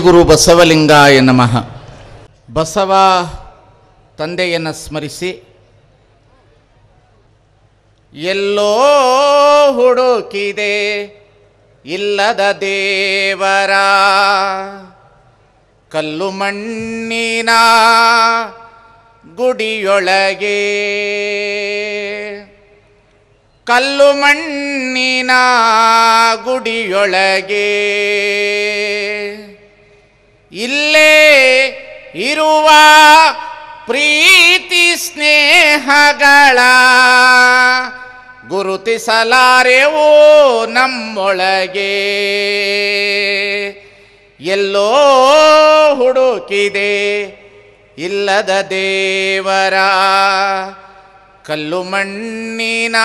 ಶ್ರೀಗುರು ಬಸವಲಿಂಗಾಯ ನಮಃ ಬಸವ ತಂದೆಯನ್ನು ಸ್ಮರಿಸಿ ಎಲ್ಲೋ ಹುಡುಕಿದೆ ಇಲ್ಲದ ದೇವರ ಕಲ್ಲು ಮಣ್ಣಿನ ಗುಡಿಯೊಳಗೆ ಕಲ್ಲು ಮಣ್ಣಿನ ಗುಡಿಯೊಳಗೆ ಇಲ್ಲೇ ಇರುವ ಪ್ರೀತಿ ಸ್ನೇಹಗಳ ಗುರುತಿಸಲಾರೆವು ನಮ್ಮೊಳಗೆ ಎಲ್ಲೋ ಹುಡುಕಿದೆ ಇಲ್ಲದ ದೇವರ ಕಲ್ಲು ಮಣ್ಣಿನ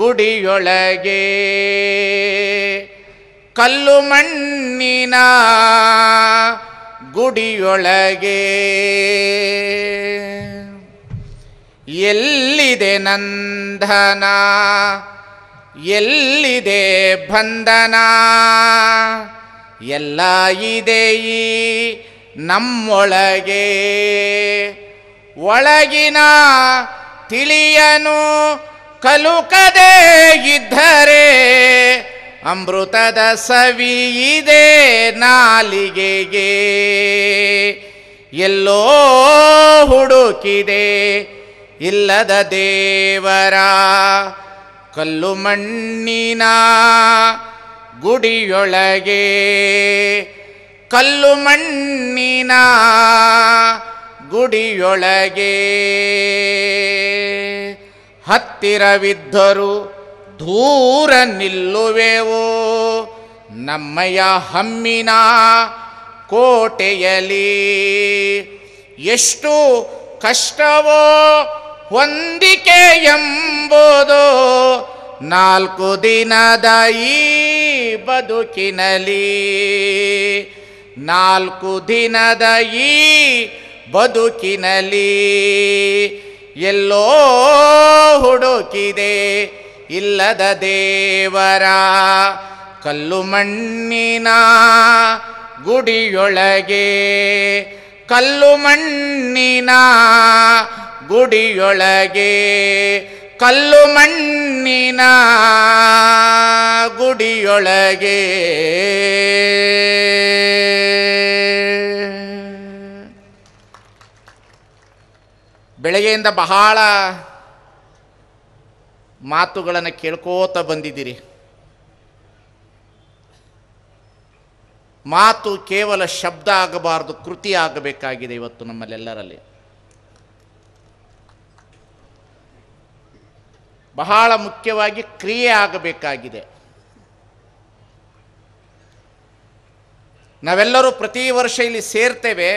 ಗುಡಿಯೊಳಗೆ ಕಲ್ಲು ಮಣ್ಣಿನ ಗುಡಿಯೊಳಗೆ ಎಲ್ಲಿದೆ ನಂದನ ಎಲ್ಲಿದೆ ಬಂಧನ ಎಲ್ಲ ಈ ನಮ್ಮೊಳಗೆ ಒಳಗಿನ ತಿಳಿಯನು ಕಲುಕದೇ ಇದ್ದರೆ ಅಮೃತದ ಸವಿಯಿದೆ ನಾಲಿಗೆಗೆ ಎಲ್ಲೋ ಹುಡುಕಿದೆ ಇಲ್ಲದ ದೇವರ ಕಲ್ಲು ಮಣ್ಣಿನ ಗುಡಿಯೊಳಗೆ ಕಲ್ಲು ಮಣ್ಣಿನ ಗುಡಿಯೊಳಗೆ ಹತ್ತಿರವಿದ್ದರು ದೂರ ನಿಲ್ಲುವೆವು ನಮ್ಮಯ ಹಮ್ಮಿನ ಕೋಟೆಯಲಿ ಎಷ್ಟು ಕಷ್ಟವೋ ಹೊಂದಿಕೆ ಎಂಬುದು ನಾಲ್ಕು ದಿನದ ಈ ಬದುಕಿನಲಿ ನಾಲ್ಕು ದಿನದ ಈ ಬದುಕಿನಲ್ಲಿ ಎಲ್ಲೋ ಹುಡುಕಿದೆ ಇಲ್ಲದ ದೇವರ ಕಲ್ಲು ಮಣ್ಣಿನ ಗುಡಿಯೊಳಗೆ ಕಲ್ಲು ಮಣ್ಣಿನ ಗುಡಿಯೊಳಗೆ ಕಲ್ಲು ಮಣ್ಣಿನ ಗುಡಿಯೊಳಗೆ ಬೆಳಗ್ಗೆಯಿಂದ ಬಹಳ ಮಾತುಗಳನ್ನು ಕೇಳ್ಕೋತ ಬಂದಿದ್ದೀರಿ ಮಾತು ಕೇವಲ ಶಬ್ದ ಆಗಬಾರ್ದು ಕೃತಿ ಆಗಬೇಕಾಗಿದೆ ಇವತ್ತು ನಮ್ಮಲ್ಲೆಲ್ಲರಲ್ಲಿ ಬಹಳ ಮುಖ್ಯವಾಗಿ ಕ್ರಿಯೆ ಆಗಬೇಕಾಗಿದೆ ನಾವೆಲ್ಲರೂ ಪ್ರತಿ ವರ್ಷ ಇಲ್ಲಿ ಸೇರ್ತೇವೆ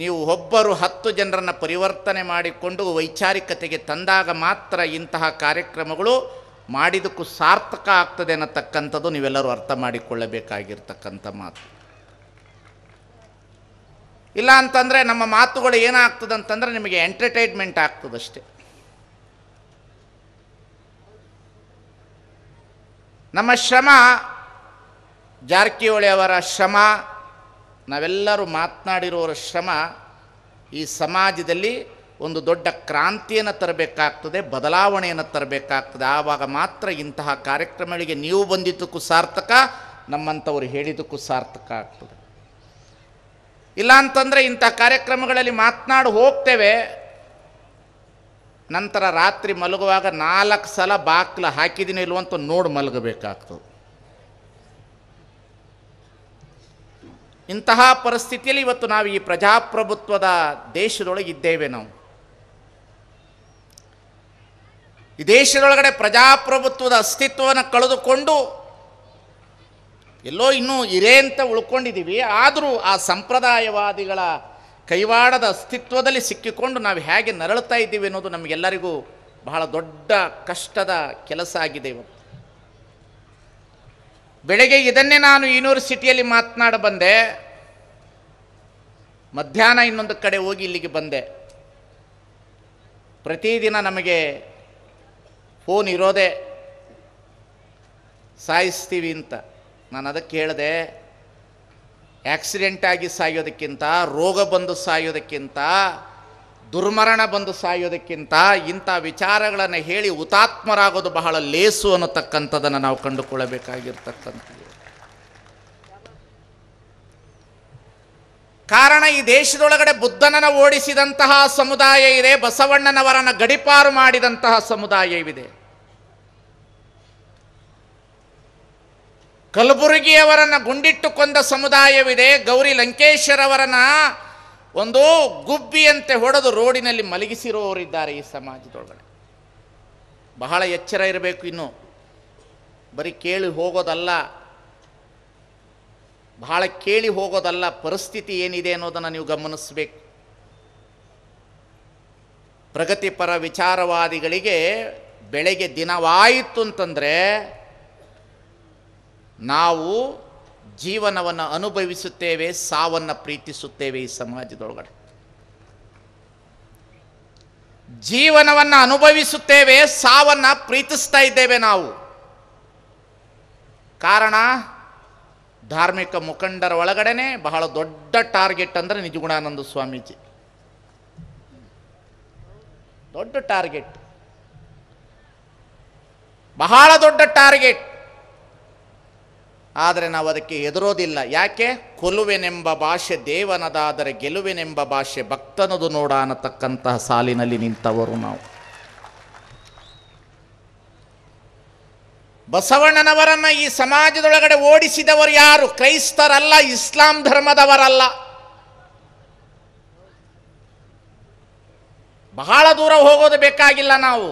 ನೀವು ಒಬ್ಬರು ಹತ್ತು ಜನರನ್ನು ಪರಿವರ್ತನೆ ಮಾಡಿಕೊಂಡು ವೈಚಾರಿಕತೆಗೆ ತಂದಾಗ ಮಾತ್ರ ಇಂತಹ ಕಾರ್ಯಕ್ರಮಗಳು ಮಾಡಿದಕ್ಕೂ ಸಾರ್ಥಕ ಆಗ್ತದೆ ಅನ್ನತಕ್ಕಂಥದ್ದು ನೀವೆಲ್ಲರೂ ಅರ್ಥ ಮಾಡಿಕೊಳ್ಳಬೇಕಾಗಿರ್ತಕ್ಕಂಥ ಮಾತು ಇಲ್ಲ ಅಂತಂದರೆ ನಮ್ಮ ಮಾತುಗಳು ಏನಾಗ್ತದೆ ಅಂತಂದರೆ ನಿಮಗೆ ಎಂಟರ್ಟೈನ್ಮೆಂಟ್ ಆಗ್ತದಷ್ಟೇ ನಮ್ಮ ಶ್ರಮ ಜಾರಕಿಹೊಳಿ ಅವರ ಶ್ರಮ ನಾವೆಲ್ಲರೂ ಮಾತನಾಡಿರೋರ ಶ್ರಮ ಈ ಸಮಾಜದಲ್ಲಿ ಒಂದು ದೊಡ್ಡ ಕ್ರಾಂತಿಯನ್ನು ತರಬೇಕಾಗ್ತದೆ ಬದಲಾವಣೆಯನ್ನು ತರಬೇಕಾಗ್ತದೆ ಆವಾಗ ಮಾತ್ರ ಇಂತಹ ಕಾರ್ಯಕ್ರಮಗಳಿಗೆ ನೀವು ಬಂದಿದ್ದಕ್ಕೂ ಸಾರ್ಥಕ ನಮ್ಮಂಥವ್ರು ಹೇಳಿದ್ದಕ್ಕೂ ಸಾರ್ಥಕ ಆಗ್ತದೆ ಇಲ್ಲಾಂತಂದರೆ ಇಂಥ ಕಾರ್ಯಕ್ರಮಗಳಲ್ಲಿ ಮಾತನಾಡು ಹೋಗ್ತೇವೆ ನಂತರ ರಾತ್ರಿ ಮಲಗುವಾಗ ನಾಲ್ಕು ಸಲ ಬಾಕ್ಲ ಹಾಕಿದ್ದೀನಿ ಇಲ್ವಂತ ನೋಡಿ ಮಲಗಬೇಕಾಗ್ತದೆ ಇಂತಹ ಪರಿಸ್ಥಿತಿಯಲ್ಲಿ ಇವತ್ತು ನಾವು ಈ ಪ್ರಜಾಪ್ರಭುತ್ವದ ದೇಶದೊಳಗಿದ್ದೇವೆ ನಾವು ಈ ದೇಶದೊಳಗಡೆ ಪ್ರಜಾಪ್ರಭುತ್ವದ ಅಸ್ತಿತ್ವವನ್ನು ಕಳೆದುಕೊಂಡು ಎಲ್ಲೋ ಇನ್ನೂ ಇರೇ ಅಂತ ಉಳ್ಕೊಂಡಿದ್ದೀವಿ ಆದರೂ ಆ ಸಂಪ್ರದಾಯವಾದಿಗಳ ಕೈವಾಡದ ಅಸ್ತಿತ್ವದಲ್ಲಿ ಸಿಕ್ಕಿಕೊಂಡು ನಾವು ಹೇಗೆ ನರಳುತ್ತಾ ಇದ್ದೀವಿ ಅನ್ನೋದು ನಮಗೆಲ್ಲರಿಗೂ ಬಹಳ ದೊಡ್ಡ ಕಷ್ಟದ ಕೆಲಸ ಆಗಿದೆ ಇವತ್ತು ಬೆಳಗ್ಗೆ ಇದನ್ನೇ ನಾನು ಯೂನಿವರ್ಸಿಟಿಯಲ್ಲಿ ಮಾತನಾಡ ಬಂದೆ ಮಧ್ಯಾಹ್ನ ಇನ್ನೊಂದು ಕಡೆ ಹೋಗಿ ಇಲ್ಲಿಗೆ ಬಂದೆ ಪ್ರತಿದಿನ ನಮಗೆ ಫೋನ್ ಇರೋದೇ ಸಾಯಿಸ್ತೀವಿ ಅಂತ ನಾನು ಅದಕ್ಕೆ ಹೇಳಿದೆ ಆಕ್ಸಿಡೆಂಟ್ ಆಗಿ ಸಾಯೋದಕ್ಕಿಂತ ರೋಗ ಬಂದು ಸಾಯೋದಕ್ಕಿಂತ ದುರ್ಮರಣ ಬಂದು ಸಾಯೋದಕ್ಕಿಂತ ಇಂಥ ವಿಚಾರಗಳನ್ನು ಹೇಳಿ ಹುತಾತ್ಮರಾಗೋದು ಬಹಳ ಲೇಸು ಅನ್ನತಕ್ಕಂಥದ್ದನ್ನು ನಾವು ಕಂಡುಕೊಳ್ಳಬೇಕಾಗಿರ್ತಕ್ಕಂಥದ್ದು ಕಾರಣ ಈ ದೇಶದೊಳಗಡೆ ಬುದ್ಧನನ್ನು ಓಡಿಸಿದಂತಹ ಸಮುದಾಯ ಇದೆ ಬಸವಣ್ಣನವರನ್ನ ಗಡಿಪಾರು ಮಾಡಿದಂತಹ ಸಮುದಾಯವಿದೆ ಕಲಬುರಗಿಯವರನ್ನ ಗುಂಡಿಟ್ಟುಕೊಂಡ ಸಮುದಾಯವಿದೆ ಗೌರಿ ಲಂಕೇಶ್ವರವರನ್ನ ಒಂದು ಗುಬ್ಬಿಯಂತೆ ಹೊಡೆದು ರೋಡಿನಲ್ಲಿ ಮಲಗಿಸಿರುವವರಿದ್ದಾರೆ ಈ ಸಮಾಜದೊಳಗಡೆ ಬಹಳ ಎಚ್ಚರ ಇರಬೇಕು ಇನ್ನು ಬರೀ ಕೇಳಿ ಹೋಗೋದಲ್ಲ ಬಹಳ ಕೇಳಿ ಹೋಗೋದಲ್ಲ ಪರಿಸ್ಥಿತಿ ಏನಿದೆ ಅನ್ನೋದನ್ನು ನೀವು ಗಮನಿಸಬೇಕು ಪ್ರಗತಿಪರ ವಿಚಾರವಾದಿಗಳಿಗೆ ಬೆಳಗ್ಗೆ ದಿನವಾಯಿತು ಅಂತಂದರೆ ನಾವು ಜೀವನವನ್ನು ಅನುಭವಿಸುತ್ತೇವೆ ಸಾವನ್ನು ಪ್ರೀತಿಸುತ್ತೇವೆ ಈ ಸಮಾಜದೊಳಗಡೆ ಜೀವನವನ್ನು ಅನುಭವಿಸುತ್ತೇವೆ ಸಾವನ್ನು ಪ್ರೀತಿಸ್ತಾ ಇದ್ದೇವೆ ನಾವು ಕಾರಣ ಧಾರ್ಮಿಕ ಮುಖಂಡರ ಒಳಗಡೆನೆ ಬಹಳ ದೊಡ್ಡ ಟಾರ್ಗೆಟ್ ಅಂದರೆ ನಿಜಗುಣಾನಂದ ಸ್ವಾಮೀಜಿ ದೊಡ್ಡ ಟಾರ್ಗೆಟ್ ಬಹಳ ದೊಡ್ಡ ಟಾರ್ಗೆಟ್ ಆದರೆ ನಾವು ಅದಕ್ಕೆ ಎದುರೋದಿಲ್ಲ ಯಾಕೆ ಕೊಲುವೆನೆಂಬ ಭಾಷೆ ದೇವನದಾದರೆ ಗೆಲುವೆನೆಂಬ ಭಾಷೆ ಭಕ್ತನದು ನೋಡ ಅನ್ನತಕ್ಕಂತಹ ಸಾಲಿನಲ್ಲಿ ನಿಂತವರು ನಾವು ಬಸವಣ್ಣನವರನ್ನು ಈ ಸಮಾಜದೊಳಗಡೆ ಓಡಿಸಿದವರು ಯಾರು ಕ್ರೈಸ್ತರಲ್ಲ ಇಸ್ಲಾಂ ಧರ್ಮದವರಲ್ಲ ಬಹಳ ದೂರ ಹೋಗೋದು ಬೇಕಾಗಿಲ್ಲ ನಾವು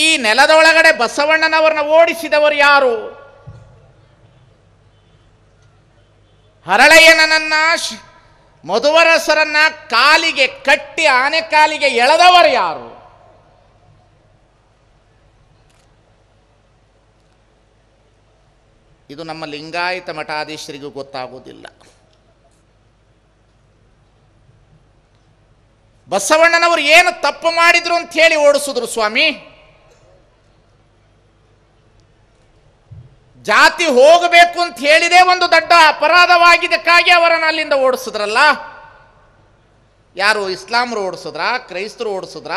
ಈ ನೆಲದೊಳಗಡೆ ಬಸವಣ್ಣನವರನ್ನ ಓಡಿಸಿದವರು ಯಾರು ಹರಳಯ್ಯನನ್ನ ಮಧುವರಸರನ್ನ ಕಾಲಿಗೆ ಕಟ್ಟಿ ಆನೆ ಕಾಲಿಗೆ ಎಳೆದವರು ಯಾರು ಇದು ನಮ್ಮ ಲಿಂಗಾಯತ ಮಠಾಧೀಶರಿಗೂ ಗೊತ್ತಾಗುವುದಿಲ್ಲ ಬಸವಣ್ಣನವರು ಏನು ತಪ್ಪು ಮಾಡಿದ್ರು ಅಂತ ಹೇಳಿ ಓಡಿಸಿದ್ರು ಸ್ವಾಮಿ ಜಾತಿ ಹೋಗಬೇಕು ಅಂತ ಹೇಳಿದೇ ಒಂದು ದೊಡ್ಡ ಅಪರಾಧವಾಗಿದ್ದಕ್ಕಾಗಿ ಅವರನ್ನು ಅಲ್ಲಿಂದ ಓಡಿಸಿದ್ರಲ್ಲ ಯಾರು ಇಸ್ಲಾಮ್ರು ಓಡಿಸಿದ್ರ ಕ್ರೈಸ್ತರು ಓಡಿಸಿದ್ರ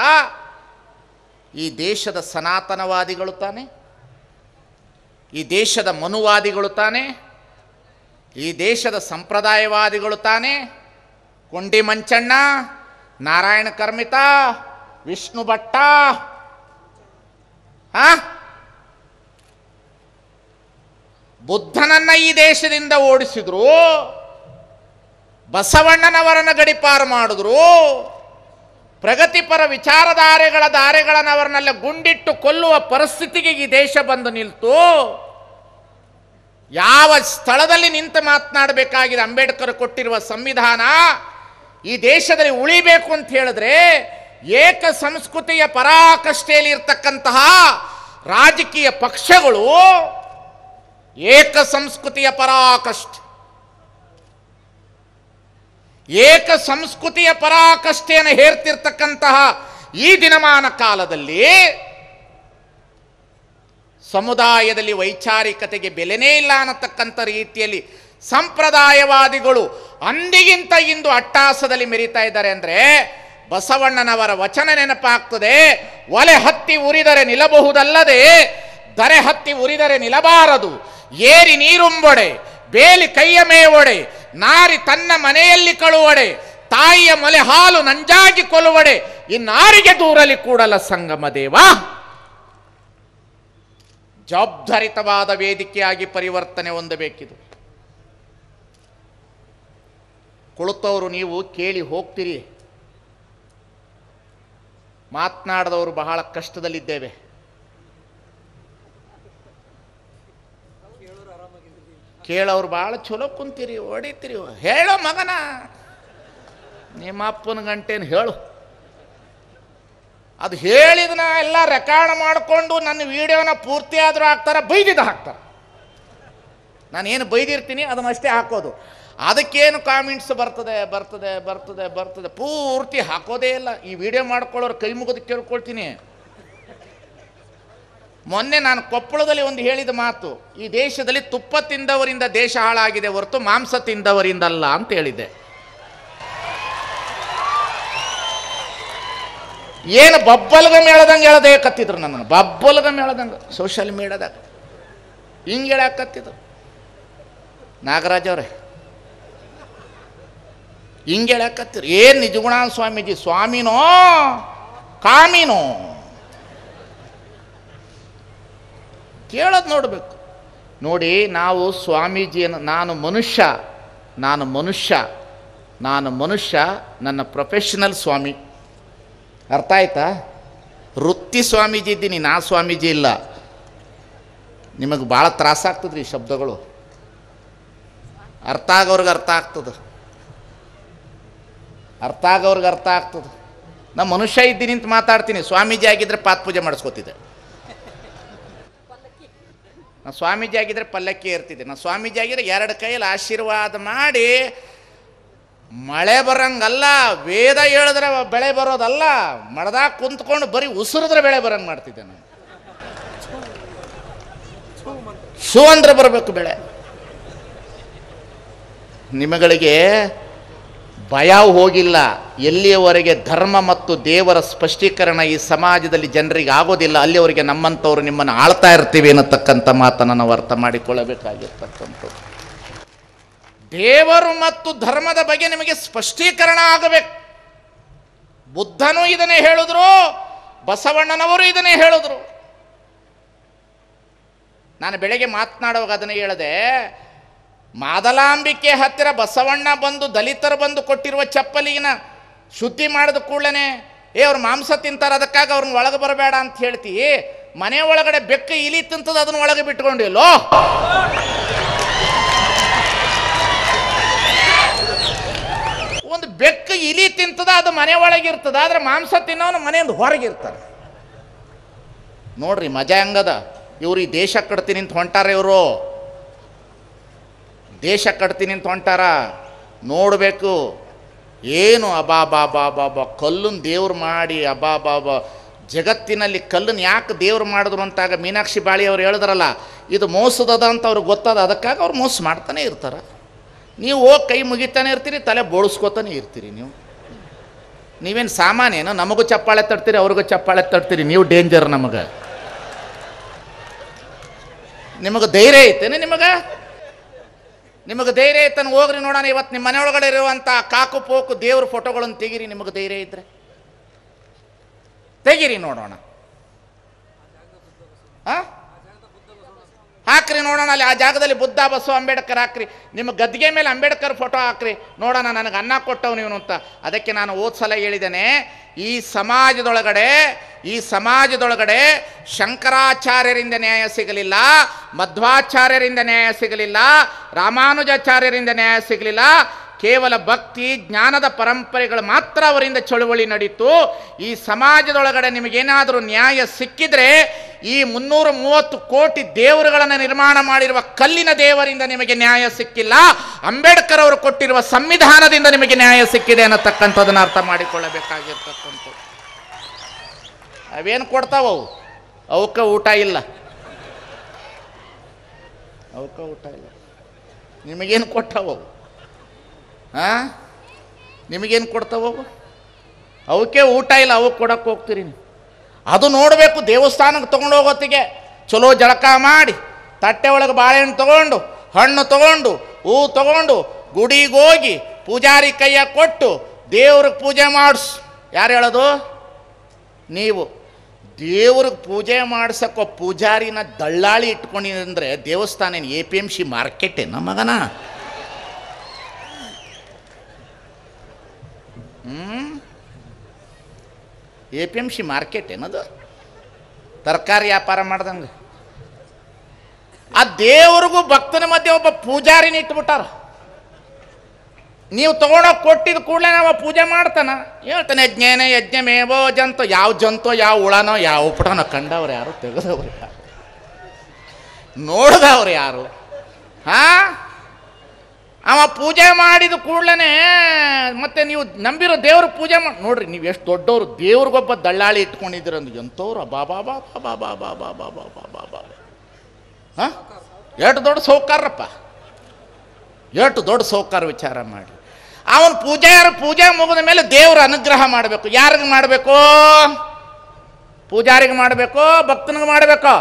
ಈ ದೇಶದ ಸನಾತನವಾದಿಗಳು ತಾನೆ ಈ ದೇಶದ ಮನುವಾದಿಗಳು ತಾನೆ ಈ ದೇಶದ ಸಂಪ್ರದಾಯವಾದಿಗಳು ತಾನೆ ಕೊಂಡಿ ಮಂಚಣ್ಣ ನಾರಾಯಣ ಕರ್ಮಿತ ವಿಷ್ಣು ಭಟ್ಟ ಹಾ ಬುದ್ಧನನ್ನ ಈ ದೇಶದಿಂದ ಓಡಿಸಿದ್ರು ಬಸವಣ್ಣನವರನ್ನ ಗಡಿಪಾರು ಮಾಡಿದ್ರು ಪ್ರಗತಿಪರ ವಿಚಾರಧಾರೆಗಳ ಅವರನ್ನೆಲ್ಲ ಗುಂಡಿಟ್ಟು ಕೊಲ್ಲುವ ಪರಿಸ್ಥಿತಿಗೆ ಈ ದೇಶ ಬಂದು ನಿಲ್ತು ಯಾವ ಸ್ಥಳದಲ್ಲಿ ನಿಂತು ಮಾತನಾಡಬೇಕಾಗಿದೆ ಅಂಬೇಡ್ಕರ್ ಕೊಟ್ಟಿರುವ ಸಂವಿಧಾನ ಈ ದೇಶದಲ್ಲಿ ಉಳಿಬೇಕು ಅಂತ ಹೇಳಿದ್ರೆ ಏಕ ಸಂಸ್ಕೃತಿಯ ಪರಾಕಷ್ಟೆಯಲ್ಲಿ ಇರ್ತಕ್ಕಂತಹ ರಾಜಕೀಯ ಪಕ್ಷಗಳು ಏಕ ಸಂಸ್ಕೃತಿಯ ಪರಾಕಷ್ಟ ಏಕ ಸಂಸ್ಕೃತಿಯ ಪರಾಕಷ್ಟೆಯನ್ನು ಹೇರ್ತಿರ್ತಕ್ಕಂತಹ ಈ ದಿನಮಾನ ಕಾಲದಲ್ಲಿ ಸಮುದಾಯದಲ್ಲಿ ವೈಚಾರಿಕತೆಗೆ ಬೆಲೆನೇ ಇಲ್ಲ ಅನ್ನತಕ್ಕಂಥ ರೀತಿಯಲ್ಲಿ ಸಂಪ್ರದಾಯವಾದಿಗಳು ಅಂದಿಗಿಂತ ಇಂದು ಅಟ್ಟಾಸದಲ್ಲಿ ಮೆರಿತಾ ಇದ್ದಾರೆ ಅಂದರೆ ಬಸವಣ್ಣನವರ ವಚನ ನೆನಪಾಗ್ತದೆ ಒಲೆ ಹತ್ತಿ ಉರಿದರೆ ನಿಲ್ಲಬಹುದಲ್ಲದೆ ದರೆ ಹತ್ತಿ ಉರಿದರೆ ನಿಲ್ಲಬಾರದು ಏರಿ ನೀರುಂಬೊಡೆ ಬೇಲಿ ಕೈಯ ಮೇವೊಡೆ ನಾರಿ ತನ್ನ ಮನೆಯಲ್ಲಿ ಕಳುವಡೆ ತಾಯಿಯ ಮೊಲೆ ಹಾಲು ನಂಜಾಗಿ ಕೊಲುವಡೆ ಇನ್ನಾರಿಗೆ ದೂರಲಿ ಕೂಡಲ ಸಂಗಮ ದೇವ ಜವಾಬ್ದಾರಿತವಾದ ವೇದಿಕೆಯಾಗಿ ಪರಿವರ್ತನೆ ಹೊಂದಬೇಕಿದು ಕುಳಿತವರು ನೀವು ಕೇಳಿ ಹೋಗ್ತೀರಿ ಮಾತನಾಡದವರು ಬಹಳ ಕಷ್ಟದಲ್ಲಿದ್ದೇವೆ ಕೇಳೋರು ಭಾಳ ಚಲೋ ಕುಂತೀರಿ ಹೊಡಿತೀರಿ ಹೇಳೋ ಮಗನ ನಿಮ್ಮ ಅಪ್ಪನ ಗಂಟೇನು ಹೇಳು ಅದು ಹೇಳಿದನ ಎಲ್ಲ ರೆಕಾರ್ಡ್ ಮಾಡಿಕೊಂಡು ನನ್ನ ವೀಡಿಯೋನ ಪೂರ್ತಿ ಆದರೂ ಹಾಕ್ತಾರೆ ಬೈದಿದ್ದು ಹಾಕ್ತಾರೆ ನಾನೇನು ಬೈದಿರ್ತೀನಿ ಅಷ್ಟೇ ಹಾಕೋದು ಅದಕ್ಕೇನು ಕಾಮೆಂಟ್ಸ್ ಬರ್ತದೆ ಬರ್ತದೆ ಬರ್ತದೆ ಬರ್ತದೆ ಪೂರ್ತಿ ಹಾಕೋದೇ ಇಲ್ಲ ಈ ವಿಡಿಯೋ ಮಾಡ್ಕೊಳ್ಳೋರು ಕೈ ಮುಗಿದು ಕೇಳ್ಕೊಳ್ತೀನಿ ಮೊನ್ನೆ ನಾನು ಕೊಪ್ಪಳದಲ್ಲಿ ಒಂದು ಹೇಳಿದ ಮಾತು ಈ ದೇಶದಲ್ಲಿ ತುಪ್ಪ ತಿಂದವರಿಂದ ದೇಶ ಹಾಳಾಗಿದೆ ಹೊರತು ಮಾಂಸ ತಿಂದವರಿಂದಲ್ಲ ಅಂತ ಹೇಳಿದ್ದೆ ಏನು ಬಬ್ಬಲ್ಗ ಮೇಳದಂಗೆ ಹೇಳದೆ ಕತ್ತಿದ್ರು ನನ್ನನ್ನು ಬಬ್ಬಲ್ಗ ಮೇಳದಂಗೆ ಸೋಷಿಯಲ್ ಮೀಡಿಯಾದಾಗ ಹಿಂಗೆ ಕತ್ತಿದ್ರು ನಾಗರಾಜ್ ಅವರೇ ಹಿಂಗೆ ಹೇಳಕತ್ತಿರು ಏನು ನಿಜಗುಣ ಸ್ವಾಮೀಜಿ ಸ್ವಾಮಿನೋ ಕಾಮಿನೋ ಕೇಳೋದು ನೋಡಬೇಕು ನೋಡಿ ನಾವು ಸ್ವಾಮೀಜಿಯನ್ನು ನಾನು ಮನುಷ್ಯ ನಾನು ಮನುಷ್ಯ ನಾನು ಮನುಷ್ಯ ನನ್ನ ಪ್ರೊಫೆಷನಲ್ ಸ್ವಾಮಿ ಅರ್ಥ ಆಯ್ತಾ ವೃತ್ತಿ ಸ್ವಾಮೀಜಿ ಇದ್ದೀನಿ ನಾ ಸ್ವಾಮೀಜಿ ಇಲ್ಲ ನಿಮಗೆ ಭಾಳ ತ್ರಾಸಾಗ್ತದ್ರಿ ಈ ಶಬ್ದಗಳು ಅರ್ಥ ಆಗೋರ್ಗೆ ಅರ್ಥ ಆಗ್ತದೆ ಅರ್ಥ ಆಗೋರ್ಗೆ ಅರ್ಥ ಆಗ್ತದೆ ನಾ ಮನುಷ್ಯ ಇದ್ದೀನಿ ಅಂತ ಮಾತಾಡ್ತೀನಿ ಸ್ವಾಮೀಜಿ ಆಗಿದ್ದರೆ ಪಾತ್ ಪೂಜೆ ಮಾಡಿಸ್ಕೋತಿದ್ದೆ ನಾನು ಸ್ವಾಮೀಜಿ ಆಗಿದ್ರೆ ಪಲ್ಲಕ್ಕಿ ಇರ್ತಿದ್ದೆ ನಾನು ಸ್ವಾಮೀಜಿ ಆಗಿದ್ರೆ ಎರಡು ಕೈಯಲ್ಲಿ ಆಶೀರ್ವಾದ ಮಾಡಿ ಮಳೆ ಬರೋಂಗಲ್ಲ ವೇದ ಹೇಳಿದ್ರೆ ಬೆಳೆ ಬರೋದಲ್ಲ ಮಡ್ದಾಗ ಕುಂತ್ಕೊಂಡು ಬರೀ ಉಸಿರಿದ್ರೆ ಬೆಳೆ ಬರೋಂಗೆ ಮಾಡ್ತಿದ್ದೆ ನಾನು ಸು ಅಂದ್ರೆ ಬರಬೇಕು ಬೆಳೆ ನಿಮಗಳಿಗೆ ಭಯ ಹೋಗಿಲ್ಲ ಎಲ್ಲಿಯವರೆಗೆ ಧರ್ಮ ಮತ್ತು ದೇವರ ಸ್ಪಷ್ಟೀಕರಣ ಈ ಸಮಾಜದಲ್ಲಿ ಜನರಿಗೆ ಆಗೋದಿಲ್ಲ ಅಲ್ಲಿಯವರೆಗೆ ನಮ್ಮಂಥವ್ರು ನಿಮ್ಮನ್ನು ಆಳ್ತಾ ಇರ್ತೀವಿ ಅನ್ನತಕ್ಕಂಥ ಮಾತನ್ನು ನಾವು ಅರ್ಥ ಮಾಡಿಕೊಳ್ಳಬೇಕಾಗಿರ್ತಕ್ಕಂಥದ್ದು ದೇವರು ಮತ್ತು ಧರ್ಮದ ಬಗ್ಗೆ ನಿಮಗೆ ಸ್ಪಷ್ಟೀಕರಣ ಆಗಬೇಕು ಬುದ್ಧನೂ ಇದನ್ನೇ ಹೇಳಿದ್ರು ಬಸವಣ್ಣನವರು ಇದನ್ನೇ ಹೇಳಿದ್ರು ನಾನು ಬೆಳಗ್ಗೆ ಮಾತನಾಡುವಾಗ ಅದನ್ನೇ ಹೇಳದೆ ಮಾದಲಾಂಬಿಕೆ ಹತ್ತಿರ ಬಸವಣ್ಣ ಬಂದು ದಲಿತರು ಬಂದು ಕೊಟ್ಟಿರುವ ಚಪ್ಪಲಿನ ಶುದ್ಧಿ ಮಾಡಿದ ಕೂಡಲೇ ಏ ಅವ್ರು ಮಾಂಸ ತಿಂತಾರೆ ಅದಕ್ಕಾಗಿ ಅವ್ರನ್ನ ಒಳಗೆ ಬರಬೇಡ ಅಂತ ಹೇಳ್ತಿ ಮನೆ ಒಳಗಡೆ ಬೆಕ್ಕು ಇಲಿ ತಿಂತದ ಅದನ್ನ ಒಳಗೆ ಬಿಟ್ಕೊಂಡಿಲ್ಲೋ ಒಂದು ಬೆಕ್ಕು ಇಲಿ ತಿಂತದ ಅದು ಮನೆ ಒಳಗಿರ್ತದ ಆದ್ರೆ ಮಾಂಸ ತಿನ್ನೋನು ಮನೆಯಿಂದ ಹೊರಗಿರ್ತಾರೆ ನೋಡ್ರಿ ಮಜಾ ಹೆಂಗದ ಇವ್ರು ಈ ದೇಶ ಕಟ್ತೀನಿ ಅಂತ ಹೊಂಟಾರೆ ಇವರು ದೇಶ ಕಟ್ತೀನಿ ಅಂತ ಹೊಂಟಾರ ನೋಡಬೇಕು ಏನು ಅಬಾ ಬಾ ಬಾ ಬಾ ಬಾ ಕಲ್ಲನ್ನು ದೇವ್ರು ಮಾಡಿ ಅಬಾ ಬಾ ಬಾ ಜಗತ್ತಿನಲ್ಲಿ ಕಲ್ಲನ್ನು ಯಾಕೆ ದೇವ್ರು ಮಾಡಿದ್ರು ಅಂತಾಗ ಮೀನಾಕ್ಷಿ ಬಾಳಿ ಅವ್ರು ಹೇಳಿದ್ರಲ್ಲ ಇದು ಮೋಸದದ ಅಂತ ಅವ್ರಿಗೆ ಗೊತ್ತದ ಅದಕ್ಕಾಗಿ ಅವ್ರು ಮೋಸ ಮಾಡ್ತಾನೆ ಇರ್ತಾರೆ ನೀವು ಹೋಗಿ ಕೈ ಮುಗಿತಾನೆ ಇರ್ತೀರಿ ತಲೆ ಬೋಳಿಸ್ಕೋತಾನೆ ಇರ್ತೀರಿ ನೀವು ನೀವೇನು ಸಾಮಾನ್ಯೇನು ನಮಗೂ ಚಪ್ಪಾಳೆ ತಡ್ತೀರಿ ಅವ್ರಿಗೂ ಚಪ್ಪಾಳೆ ತಡ್ತೀರಿ ನೀವು ಡೇಂಜರ್ ನಮಗೆ ನಿಮಗೆ ಧೈರ್ಯ ಐತೇನೆ ನಿಮಗೆ ನಿಮಗೆ ಧೈರ್ಯ ಇತ್ತನ ಹೋಗ್ರಿ ನೋಡೋಣ ಇವತ್ತು ನಿಮ್ಮ ಮನೆಯೊಳಗಡೆ ಇರುವಂಥ ಕಾಕು ಪೋಕು ದೇವ್ರ ಫೋಟೋಗಳನ್ನು ತೆಗೀರಿ ನಿಮಗೆ ಧೈರ್ಯ ಇದ್ರೆ ತೆಗೀರಿ ನೋಡೋಣ ಹಾಂ ಹಾಕ್ರಿ ನೋಡೋಣ ಅಲ್ಲಿ ಆ ಜಾಗದಲ್ಲಿ ಬುದ್ಧ ಬಸವ ಅಂಬೇಡ್ಕರ್ ಹಾಕ್ರಿ ನಿಮ್ಮ ಗದ್ದಿಗೆ ಮೇಲೆ ಅಂಬೇಡ್ಕರ್ ಫೋಟೋ ಹಾಕ್ರಿ ನೋಡೋಣ ನನಗೆ ಅನ್ನ ಕೊಟ್ಟವ್ ನೀವು ಅಂತ ಅದಕ್ಕೆ ನಾನು ಸಲ ಹೇಳಿದ್ದೇನೆ ಈ ಸಮಾಜದೊಳಗಡೆ ಈ ಸಮಾಜದೊಳಗಡೆ ಶಂಕರಾಚಾರ್ಯರಿಂದ ನ್ಯಾಯ ಸಿಗಲಿಲ್ಲ ಮಧ್ವಾಚಾರ್ಯರಿಂದ ನ್ಯಾಯ ಸಿಗಲಿಲ್ಲ ರಾಮಾನುಜಾಚಾರ್ಯರಿಂದ ನ್ಯಾಯ ಸಿಗಲಿಲ್ಲ ಕೇವಲ ಭಕ್ತಿ ಜ್ಞಾನದ ಪರಂಪರೆಗಳು ಮಾತ್ರ ಅವರಿಂದ ಚಳುವಳಿ ನಡೀತು ಈ ಸಮಾಜದೊಳಗಡೆ ನಿಮಗೇನಾದರೂ ನ್ಯಾಯ ಸಿಕ್ಕಿದ್ರೆ ಈ ಮುನ್ನೂರ ಮೂವತ್ತು ಕೋಟಿ ದೇವರುಗಳನ್ನು ನಿರ್ಮಾಣ ಮಾಡಿರುವ ಕಲ್ಲಿನ ದೇವರಿಂದ ನಿಮಗೆ ನ್ಯಾಯ ಸಿಕ್ಕಿಲ್ಲ ಅಂಬೇಡ್ಕರ್ ಅವರು ಕೊಟ್ಟಿರುವ ಸಂವಿಧಾನದಿಂದ ನಿಮಗೆ ನ್ಯಾಯ ಸಿಕ್ಕಿದೆ ಅನ್ನತಕ್ಕಂಥದನ್ನು ಅರ್ಥ ಮಾಡಿಕೊಳ್ಳಬೇಕಾಗಿರ್ತಕ್ಕಂಥ ಅವೇನು ಕೊಡ್ತಾವ ಅವಕ್ಕೆ ಊಟ ಇಲ್ಲ ಅವಕ್ಕೆ ಊಟ ಇಲ್ಲ ನಿಮಗೇನು ಕೊಟ್ಟವವು ಹಾಂ ನಿಮಗೇನು ಕೊಡ್ತಾವ ಅವಕ್ಕೆ ಊಟ ಇಲ್ಲ ಅವಕ್ಕೆ ಕೊಡಕ್ಕೆ ಹೋಗ್ತೀರಿ ನೀವು ಅದು ನೋಡಬೇಕು ದೇವಸ್ಥಾನಕ್ಕೆ ತೊಗೊಂಡು ಹೋಗೋತ್ತಿಗೆ ಚಲೋ ಜಳಕ ಮಾಡಿ ತಟ್ಟೆ ಒಳಗೆ ಬಾಳೆಹಣ್ಣು ತೊಗೊಂಡು ಹಣ್ಣು ತೊಗೊಂಡು ಹೂ ತೊಗೊಂಡು ಗುಡಿಗೆ ಹೋಗಿ ಪೂಜಾರಿ ಕೈಯ ಕೊಟ್ಟು ದೇವ್ರಿಗೆ ಪೂಜೆ ಮಾಡಿಸು ಯಾರು ಹೇಳೋದು ನೀವು ದೇವ್ರಿಗೆ ಪೂಜೆ ಮಾಡ್ಸಕ್ಕೋ ಪೂಜಾರಿನ ದಳ್ಳಾಳಿ ಅಂದರೆ ದೇವಸ್ಥಾನ ಏನು A P M C market ನಮ್ಮ ಮಗನ ಹ್ಞೂ A P M C market ಏನದು ತರಕಾರಿ ವ್ಯಾಪಾರ ಮಾಡ್ದಂಗೆ ಆ ದೇವ್ರಿಗೂ ಭಕ್ತನ ಮಧ್ಯೆ ಒಬ್ಬ ಪೂಜಾರಿನ ಇಟ್ಬಿಟ್ಟಾರ ನೀವು ತಗೊಂಡೋಗಿ ಕೊಟ್ಟಿದ ಕೂಡಲೇ ನಾವು ಪೂಜೆ ಮಾಡ್ತಾನ ಹೇಳ್ತಾನೆ ಯಜ್ಞೇನೆ ಯಜ್ಞ ಮೇವೋ ಜಂತು ಯಾವ ಜಂತೋ ಯಾವ ಉಳನೋ ಯಾವ ಉಪಟನೋ ಕಂಡವ್ರು ಯಾರು ತೆಗೆದವ್ರು ಯಾರು ನೋಡಿದವ್ರು ಯಾರು ಹಾ ಅವ ಪೂಜೆ ಮಾಡಿದ ಕೂಡಲೇ ಮತ್ತೆ ನೀವು ನಂಬಿರೋ ದೇವ್ರ ಪೂಜೆ ಮಾಡಿ ನೋಡ್ರಿ ನೀವು ಎಷ್ಟು ದೊಡ್ಡವರು ದೇವ್ರಿಗೊಬ್ಬ ದಳ್ಳಾಳಿ ಇಟ್ಕೊಂಡಿದ್ದೀರ ಬಾ ಬಾ ಬಾ ಬಾ ಬಾ ಬಾ ಬಾ ಬಾ ಬಾ ಹಾಂ ಎಷ್ಟು ದೊಡ್ಡ ಸೌಕಾರಪ್ಪ ಎಷ್ಟು ದೊಡ್ಡ ಸೌಕಾರ ವಿಚಾರ ಮಾಡಿ ಅವನು ಪೂಜಾರ ಪೂಜೆ ಮುಗಿದ ಮೇಲೆ ದೇವ್ರ ಅನುಗ್ರಹ ಮಾಡಬೇಕು ಯಾರಿಗೆ ಮಾಡಬೇಕು ಪೂಜಾರಿಗೆ ಮಾಡಬೇಕು ಭಕ್ತನಿಗೆ ಮಾಡಬೇಕು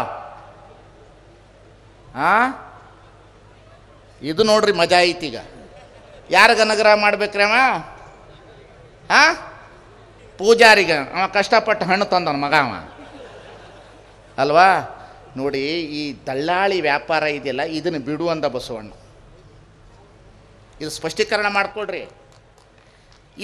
ಹಾಂ ಇದು ನೋಡ್ರಿ ಮಜಾ ಈಗ ಯಾರಿಗ ಅನುಗ್ರಹ ಅವ ಆ ಪೂಜಾರಿಗೆ ಅವ ಕಷ್ಟಪಟ್ಟು ಹಣ್ಣು ತಂದವನು ಮಗ ಅವ ಅಲ್ವಾ ನೋಡಿ ಈ ದಳ್ಳಾಳಿ ವ್ಯಾಪಾರ ಇದೆಯಲ್ಲ ಇದನ್ನು ಬಿಡು ಬಿಡುವಂಥ ಬಸವಣ್ಣ ಇದು ಸ್ಪಷ್ಟೀಕರಣ ಮಾಡಿಕೊಡ್ರಿ